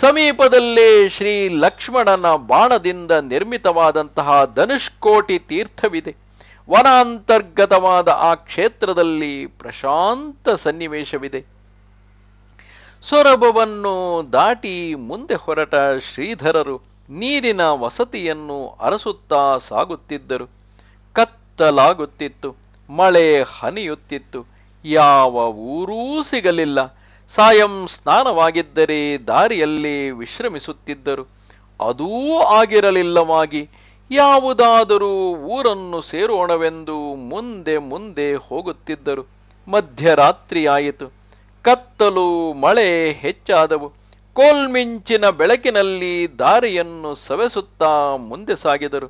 ಸಮೀಪದಲ್ಲೇ ಶ್ರೀ ಲಕ್ಷ್ಮಣನ ಬಾಣದಿಂದ ನಿರ್ಮಿತವಾದಂತಹ ಧನುಷ್ಕೋಟಿ ತೀರ್ಥವಿದೆ ವನಾಂತರ್ಗತವಾದ ಆ ಕ್ಷೇತ್ರದಲ್ಲಿ ಪ್ರಶಾಂತ ಸನ್ನಿವೇಶವಿದೆ ಸೊರಬವನ್ನು ದಾಟಿ ಮುಂದೆ ಹೊರಟ ಶ್ರೀಧರರು ನೀರಿನ ವಸತಿಯನ್ನು ಅರಸುತ್ತಾ ಸಾಗುತ್ತಿದ್ದರು ಕತ್ತಲಾಗುತ್ತಿತ್ತು ಮಳೆ ಹನಿಯುತ್ತಿತ್ತು ಯಾವ ಊರೂ ಸಿಗಲಿಲ್ಲ ಸಾಯಂ ಸ್ನಾನವಾಗಿದ್ದರೆ ದಾರಿಯಲ್ಲಿ ವಿಶ್ರಮಿಸುತ್ತಿದ್ದರು ಅದೂ ಆಗಿರಲಿಲ್ಲವಾಗಿ ಯಾವುದಾದರೂ ಊರನ್ನು ಸೇರೋಣವೆಂದು ಮುಂದೆ ಮುಂದೆ ಹೋಗುತ್ತಿದ್ದರು ಮಧ್ಯರಾತ್ರಿಯಾಯಿತು ಕತ್ತಲು ಮಳೆ ಹೆಚ್ಚಾದವು ಕೋಲ್ಮಿಂಚಿನ ಬೆಳಕಿನಲ್ಲಿ ದಾರಿಯನ್ನು ಸವೆಸುತ್ತಾ ಮುಂದೆ ಸಾಗಿದರು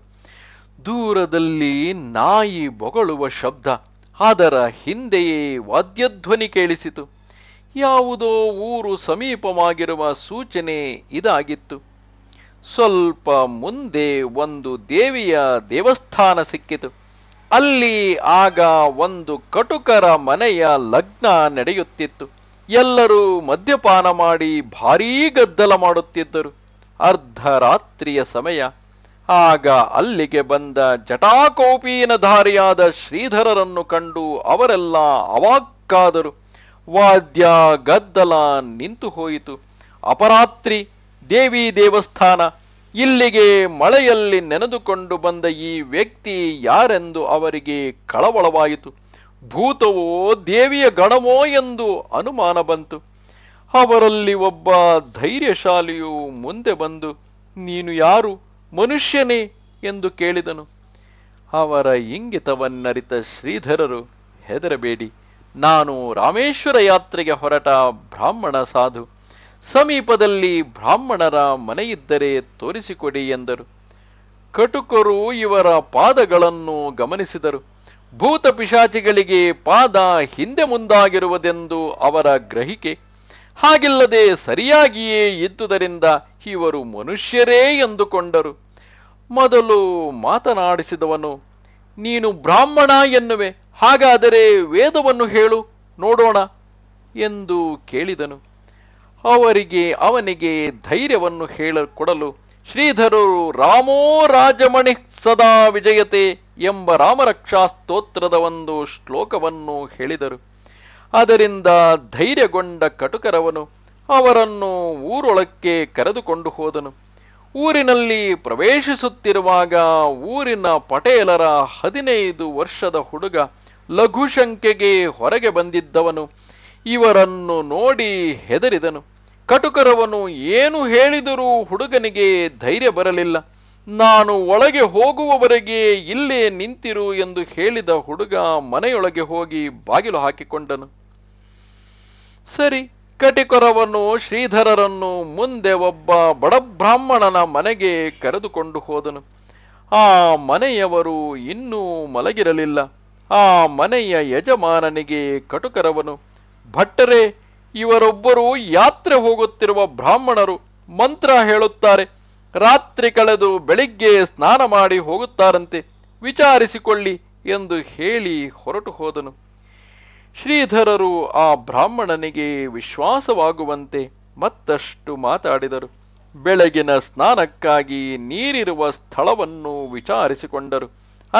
ದೂರದಲ್ಲಿ ನಾಯಿ ಬೊಗಳುವ ಶಬ್ದ ಅದರ ಹಿಂದೆಯೇ ವಾದ್ಯಧ್ವನಿ ಕೇಳಿಸಿತು ಯಾವುದೋ ಊರು ಸಮೀಪವಾಗಿರುವ ಸೂಚನೆ ಇದಾಗಿತ್ತು ಸ್ವಲ್ಪ ಮುಂದೆ ಒಂದು ದೇವಿಯ ದೇವಸ್ಥಾನ ಸಿಕ್ಕಿತು ಅಲ್ಲಿ ಆಗ ಒಂದು ಕಟುಕರ ಮನೆಯ ಲಗ್ನ ನಡೆಯುತ್ತಿತ್ತು ಎಲ್ಲರೂ ಮದ್ಯಪಾನ ಮಾಡಿ ಭಾರೀ ಗದ್ದಲ ಮಾಡುತ್ತಿದ್ದರು ಅರ್ಧರಾತ್ರಿಯ ಸಮಯ ಆಗ ಅಲ್ಲಿಗೆ ಬಂದ ಧಾರಿಯಾದ ಶ್ರೀಧರರನ್ನು ಕಂಡು ಅವರೆಲ್ಲ ಅವಾಕ್ಕಾದರು ವಾದ್ಯ ಗದ್ದಲ ನಿಂತು ಹೋಯಿತು ಅಪರಾತ್ರಿ ದೇವಿ ದೇವಸ್ಥಾನ ಇಲ್ಲಿಗೆ ಮಳೆಯಲ್ಲಿ ನೆನೆದುಕೊಂಡು ಬಂದ ಈ ವ್ಯಕ್ತಿ ಯಾರೆಂದು ಅವರಿಗೆ ಕಳವಳವಾಯಿತು ಭೂತವೋ ದೇವಿಯ ಗಣವೋ ಎಂದು ಅನುಮಾನ ಬಂತು ಅವರಲ್ಲಿ ಒಬ್ಬ ಧೈರ್ಯಶಾಲಿಯು ಮುಂದೆ ಬಂದು ನೀನು ಯಾರು ಮನುಷ್ಯನೇ ಎಂದು ಕೇಳಿದನು ಅವರ ಇಂಗಿತವನ್ನರಿತ ಶ್ರೀಧರರು ಹೆದರಬೇಡಿ ನಾನು ರಾಮೇಶ್ವರ ಯಾತ್ರೆಗೆ ಹೊರಟ ಬ್ರಾಹ್ಮಣ ಸಾಧು ಸಮೀಪದಲ್ಲಿ ಬ್ರಾಹ್ಮಣರ ಮನೆಯಿದ್ದರೆ ತೋರಿಸಿಕೊಡಿ ಎಂದರು ಕಟುಕರು ಇವರ ಪಾದಗಳನ್ನು ಗಮನಿಸಿದರು ಭೂತ ಪಿಶಾಚಿಗಳಿಗೆ ಪಾದ ಹಿಂದೆ ಮುಂದಾಗಿರುವುದೆಂದು ಅವರ ಗ್ರಹಿಕೆ ಹಾಗಿಲ್ಲದೆ ಸರಿಯಾಗಿಯೇ ಇದ್ದುದರಿಂದ ಇವರು ಮನುಷ್ಯರೇ ಎಂದುಕೊಂಡರು ಮೊದಲು ಮಾತನಾಡಿಸಿದವನು ನೀನು ಬ್ರಾಹ್ಮಣ ಎನ್ನುವೆ ಹಾಗಾದರೆ ವೇದವನ್ನು ಹೇಳು ನೋಡೋಣ ಎಂದು ಕೇಳಿದನು ಅವರಿಗೆ ಅವನಿಗೆ ಧೈರ್ಯವನ್ನು ಕೊಡಲು ಶ್ರೀಧರು ರಾಮೋ ರಾಜಮಣಿ ಸದಾ ವಿಜಯತೆ ಎಂಬ ರಾಮರಕ್ಷಾ ಸ್ತೋತ್ರದ ಒಂದು ಶ್ಲೋಕವನ್ನು ಹೇಳಿದರು ಅದರಿಂದ ಧೈರ್ಯಗೊಂಡ ಕಟುಕರವನು ಅವರನ್ನು ಊರೊಳಕ್ಕೆ ಕರೆದುಕೊಂಡು ಹೋದನು ಊರಿನಲ್ಲಿ ಪ್ರವೇಶಿಸುತ್ತಿರುವಾಗ ಊರಿನ ಪಟೇಲರ ಹದಿನೈದು ವರ್ಷದ ಹುಡುಗ ಲಘುಶಂಕೆಗೆ ಹೊರಗೆ ಬಂದಿದ್ದವನು ಇವರನ್ನು ನೋಡಿ ಹೆದರಿದನು ಕಟುಕರವನು ಏನು ಹೇಳಿದರೂ ಹುಡುಗನಿಗೆ ಧೈರ್ಯ ಬರಲಿಲ್ಲ ನಾನು ಒಳಗೆ ಹೋಗುವವರೆಗೆ ಇಲ್ಲೇ ನಿಂತಿರು ಎಂದು ಹೇಳಿದ ಹುಡುಗ ಮನೆಯೊಳಗೆ ಹೋಗಿ ಬಾಗಿಲು ಹಾಕಿಕೊಂಡನು ಸರಿ ಕಟುಕರವನು ಶ್ರೀಧರರನ್ನು ಮುಂದೆ ಒಬ್ಬ ಬಡಬ್ರಾಹ್ಮಣನ ಮನೆಗೆ ಕರೆದುಕೊಂಡು ಹೋದನು ಆ ಮನೆಯವರು ಇನ್ನೂ ಮಲಗಿರಲಿಲ್ಲ ಆ ಮನೆಯ ಯಜಮಾನನಿಗೆ ಕಟುಕರವನು ಭಟ್ಟರೇ ಇವರೊಬ್ಬರು ಯಾತ್ರೆ ಹೋಗುತ್ತಿರುವ ಬ್ರಾಹ್ಮಣರು ಮಂತ್ರ ಹೇಳುತ್ತಾರೆ ರಾತ್ರಿ ಕಳೆದು ಬೆಳಿಗ್ಗೆ ಸ್ನಾನ ಮಾಡಿ ಹೋಗುತ್ತಾರಂತೆ ವಿಚಾರಿಸಿಕೊಳ್ಳಿ ಎಂದು ಹೇಳಿ ಹೊರಟು ಹೋದನು ಶ್ರೀಧರರು ಆ ಬ್ರಾಹ್ಮಣನಿಗೆ ವಿಶ್ವಾಸವಾಗುವಂತೆ ಮತ್ತಷ್ಟು ಮಾತಾಡಿದರು ಬೆಳಗಿನ ಸ್ನಾನಕ್ಕಾಗಿ ನೀರಿರುವ ಸ್ಥಳವನ್ನು ವಿಚಾರಿಸಿಕೊಂಡರು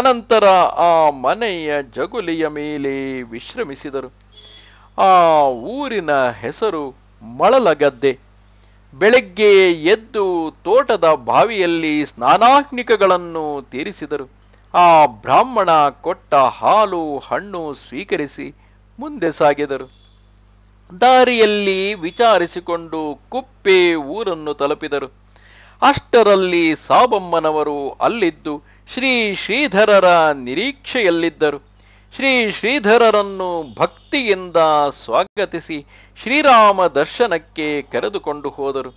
ಅನಂತರ ಆ ಮನೆಯ ಜಗುಲಿಯ ಮೇಲೆ ವಿಶ್ರಮಿಸಿದರು ಆ ಊರಿನ ಹೆಸರು ಮಳಲಗದ್ದೆ ಬೆಳಗ್ಗೆ ಎದ್ದು ತೋಟದ ಬಾವಿಯಲ್ಲಿ ಸ್ನಾನಾಗ್ನಿಕಗಳನ್ನು ತೀರಿಸಿದರು ಆ ಬ್ರಾಹ್ಮಣ ಕೊಟ್ಟ ಹಾಲು ಹಣ್ಣು ಸ್ವೀಕರಿಸಿ ಮುಂದೆ ಸಾಗಿದರು ದಾರಿಯಲ್ಲಿ ವಿಚಾರಿಸಿಕೊಂಡು ಕುಪ್ಪೆ ಊರನ್ನು ತಲುಪಿದರು ಅಷ್ಟರಲ್ಲಿ ಸಾಬಮ್ಮನವರು ಅಲ್ಲಿದ್ದು ಶ್ರೀ ಶ್ರೀಧರರ ನಿರೀಕ್ಷೆಯಲ್ಲಿದ್ದರು ಶ್ರೀ ಶ್ರೀಧರರನ್ನು ಭಕ್ತಿಯಿಂದ ಸ್ವಾಗತಿಸಿ ಶ್ರೀರಾಮ ದರ್ಶನಕ್ಕೆ ಕರೆದುಕೊಂಡು ಹೋದರು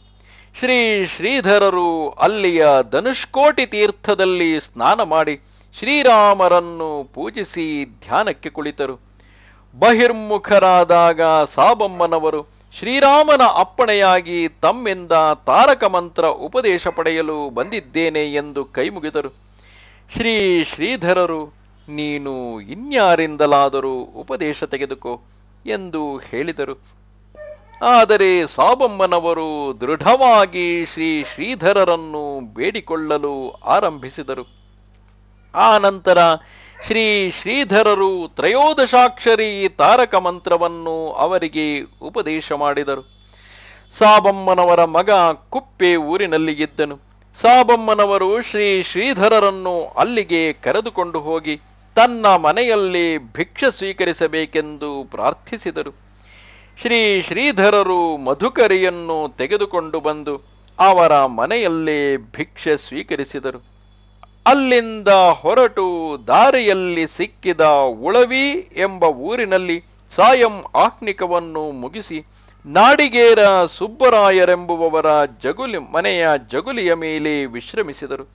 ಶ್ರೀ ಶ್ರೀಧರರು ಅಲ್ಲಿಯ ಧನುಷ್ಕೋಟಿ ತೀರ್ಥದಲ್ಲಿ ಸ್ನಾನ ಮಾಡಿ ಶ್ರೀರಾಮರನ್ನು ಪೂಜಿಸಿ ಧ್ಯಾನಕ್ಕೆ ಕುಳಿತರು ಬಹಿರ್ಮುಖರಾದಾಗ ಸಾಬಮ್ಮನವರು ಶ್ರೀರಾಮನ ಅಪ್ಪಣೆಯಾಗಿ ತಮ್ಮಿಂದ ತಾರಕ ಮಂತ್ರ ಉಪದೇಶ ಪಡೆಯಲು ಬಂದಿದ್ದೇನೆ ಎಂದು ಕೈಮುಗಿದರು ಶ್ರೀ ಶ್ರೀಧರರು ನೀನು ಇನ್ಯಾರಿಂದಲಾದರೂ ಉಪದೇಶ ತೆಗೆದುಕೋ ಎಂದು ಹೇಳಿದರು ಆದರೆ ಸಾಬಮ್ಮನವರು ದೃಢವಾಗಿ ಶ್ರೀ ಶ್ರೀಧರರನ್ನು ಬೇಡಿಕೊಳ್ಳಲು ಆರಂಭಿಸಿದರು ಆ ನಂತರ ಶ್ರೀ ಶ್ರೀಧರರು ತ್ರಯೋದಶಾಕ್ಷರಿ ತಾರಕ ಮಂತ್ರವನ್ನು ಅವರಿಗೆ ಉಪದೇಶ ಮಾಡಿದರು ಸಾಬಮ್ಮನವರ ಮಗ ಕುಪ್ಪೆ ಊರಿನಲ್ಲಿ ಇದ್ದನು ಸಾಬಮ್ಮನವರು ಶ್ರೀ ಶ್ರೀಧರರನ್ನು ಅಲ್ಲಿಗೆ ಕರೆದುಕೊಂಡು ಹೋಗಿ ತನ್ನ ಮನೆಯಲ್ಲಿ ಭಿಕ್ಷೆ ಸ್ವೀಕರಿಸಬೇಕೆಂದು ಪ್ರಾರ್ಥಿಸಿದರು ಶ್ರೀ ಶ್ರೀಧರರು ಮಧುಕರಿಯನ್ನು ತೆಗೆದುಕೊಂಡು ಬಂದು ಅವರ ಮನೆಯಲ್ಲಿ ಭಿಕ್ಷೆ ಸ್ವೀಕರಿಸಿದರು ಅಲ್ಲಿಂದ ಹೊರಟು ದಾರಿಯಲ್ಲಿ ಸಿಕ್ಕಿದ ಉಳವಿ ಎಂಬ ಊರಿನಲ್ಲಿ ಸಾಯಂ ಆಕ್ನಿಕವನ್ನು ಮುಗಿಸಿ ನಾಡಿಗೇರ ಸುಬ್ಬರಾಯರೆಂಬುವವರ ಜಗುಲಿ ಮನೆಯ ಜಗುಲಿಯ ಮೇಲೆ ವಿಶ್ರಮಿಸಿದರು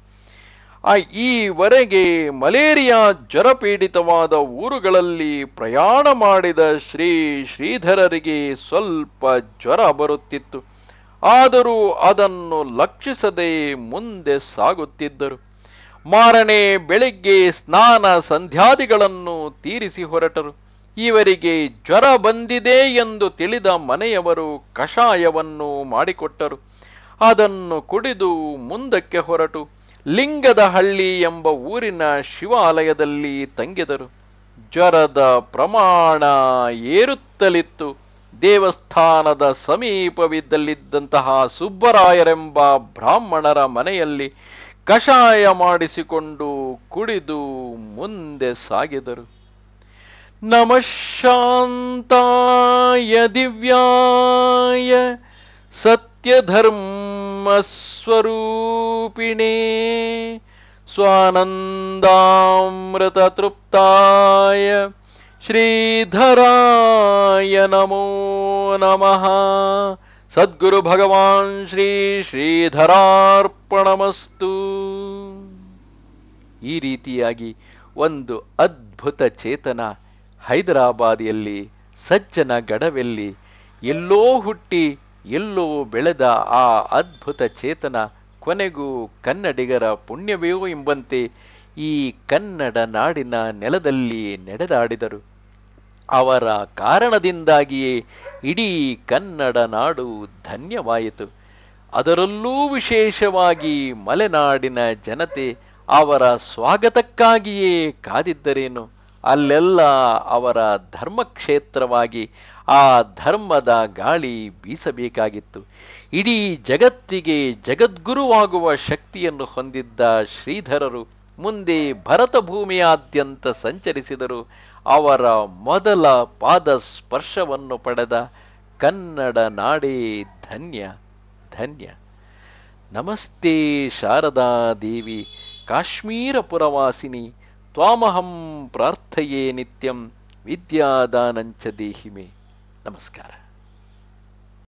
ಆ ಈವರೆಗೆ ಮಲೇರಿಯಾ ಜ್ವರಪೀಡಿತವಾದ ಊರುಗಳಲ್ಲಿ ಪ್ರಯಾಣ ಮಾಡಿದ ಶ್ರೀ ಶ್ರೀಧರರಿಗೆ ಸ್ವಲ್ಪ ಜ್ವರ ಬರುತ್ತಿತ್ತು ಆದರೂ ಅದನ್ನು ಲಕ್ಷಿಸದೆ ಮುಂದೆ ಸಾಗುತ್ತಿದ್ದರು ಮಾರನೆ ಬೆಳಿಗ್ಗೆ ಸ್ನಾನ ಸಂಧ್ಯಾದಿಗಳನ್ನು ತೀರಿಸಿ ಹೊರಟರು ಇವರಿಗೆ ಜ್ವರ ಬಂದಿದೆ ಎಂದು ತಿಳಿದ ಮನೆಯವರು ಕಷಾಯವನ್ನು ಮಾಡಿಕೊಟ್ಟರು ಅದನ್ನು ಕುಡಿದು ಮುಂದಕ್ಕೆ ಹೊರಟು ಲಿಂಗದಹಳ್ಳಿ ಎಂಬ ಊರಿನ ಶಿವಾಲಯದಲ್ಲಿ ತಂಗಿದರು ಜ್ವರದ ಪ್ರಮಾಣ ಏರುತ್ತಲಿತ್ತು ದೇವಸ್ಥಾನದ ಸಮೀಪವಿದ್ದಲ್ಲಿದ್ದಂತಹ ಸುಬ್ಬರಾಯರೆಂಬ ಬ್ರಾಹ್ಮಣರ ಮನೆಯಲ್ಲಿ ಕಷಾಯ ಮಾಡಿಸಿಕೊಂಡು ಕುಡಿದು ಮುಂದೆ ಸಾಗಿದರು ನಮಃಶಾಂತಾಯ ದಿವ್ಯಾಯ ಸತ್ಯಧರ್ಮ ತೃಪ್ತಾಯ ಶ್ರೀಧರಾಯ ನಮೋ ನಮಃ ಸದ್ಗುರು ಭಗವಾನ್ ಶ್ರೀ ಶ್ರೀಧರಾರ್ಪಣಮಸ್ತು ಈ ರೀತಿಯಾಗಿ ಒಂದು ಅದ್ಭುತ ಚೇತನ ಹೈದರಾಬಾದಿಯಲ್ಲಿ ಸಜ್ಜನ ಗಡವೆಲ್ಲಿ ಎಲ್ಲೋ ಹುಟ್ಟಿ ಎಲ್ಲೋ ಬೆಳೆದ ಆ ಅದ್ಭುತ ಚೇತನ ಕೊನೆಗೂ ಕನ್ನಡಿಗರ ಪುಣ್ಯವೆಯೋ ಎಂಬಂತೆ ಈ ಕನ್ನಡ ನಾಡಿನ ನೆಲದಲ್ಲಿ ನಡೆದಾಡಿದರು ಅವರ ಕಾರಣದಿಂದಾಗಿಯೇ ಇಡೀ ಕನ್ನಡ ನಾಡು ಧನ್ಯವಾಯಿತು ಅದರಲ್ಲೂ ವಿಶೇಷವಾಗಿ ಮಲೆನಾಡಿನ ಜನತೆ ಅವರ ಸ್ವಾಗತಕ್ಕಾಗಿಯೇ ಕಾದಿದ್ದರೇನು ಅಲ್ಲೆಲ್ಲ ಅವರ ಧರ್ಮಕ್ಷೇತ್ರವಾಗಿ ಆ ಧರ್ಮದ ಗಾಳಿ ಬೀಸಬೇಕಾಗಿತ್ತು ಇಡೀ ಜಗತ್ತಿಗೆ ಜಗದ್ಗುರುವಾಗುವ ಶಕ್ತಿಯನ್ನು ಹೊಂದಿದ್ದ ಶ್ರೀಧರರು ಮುಂದೆ ಭರತ ಭೂಮಿಯಾದ್ಯಂತ ಸಂಚರಿಸಿದರು ಅವರ ಮೊದಲ ಪಾದ ಸ್ಪರ್ಶವನ್ನು ಪಡೆದ ಕನ್ನಡ ನಾಡೇ ಧನ್ಯ ಧನ್ಯ ನಮಸ್ತೆ ಶಾರದಾ ದೇವಿ ಕಾಶ್ಮೀರ ತ್ವಾಮಹಂ ಪ್ರಾರ್ಥಯೇ ನಿತ್ಯಂ ವಿದ್ಯಾದಾನಂಚ ದೇಹಿಮೆ Namaskara.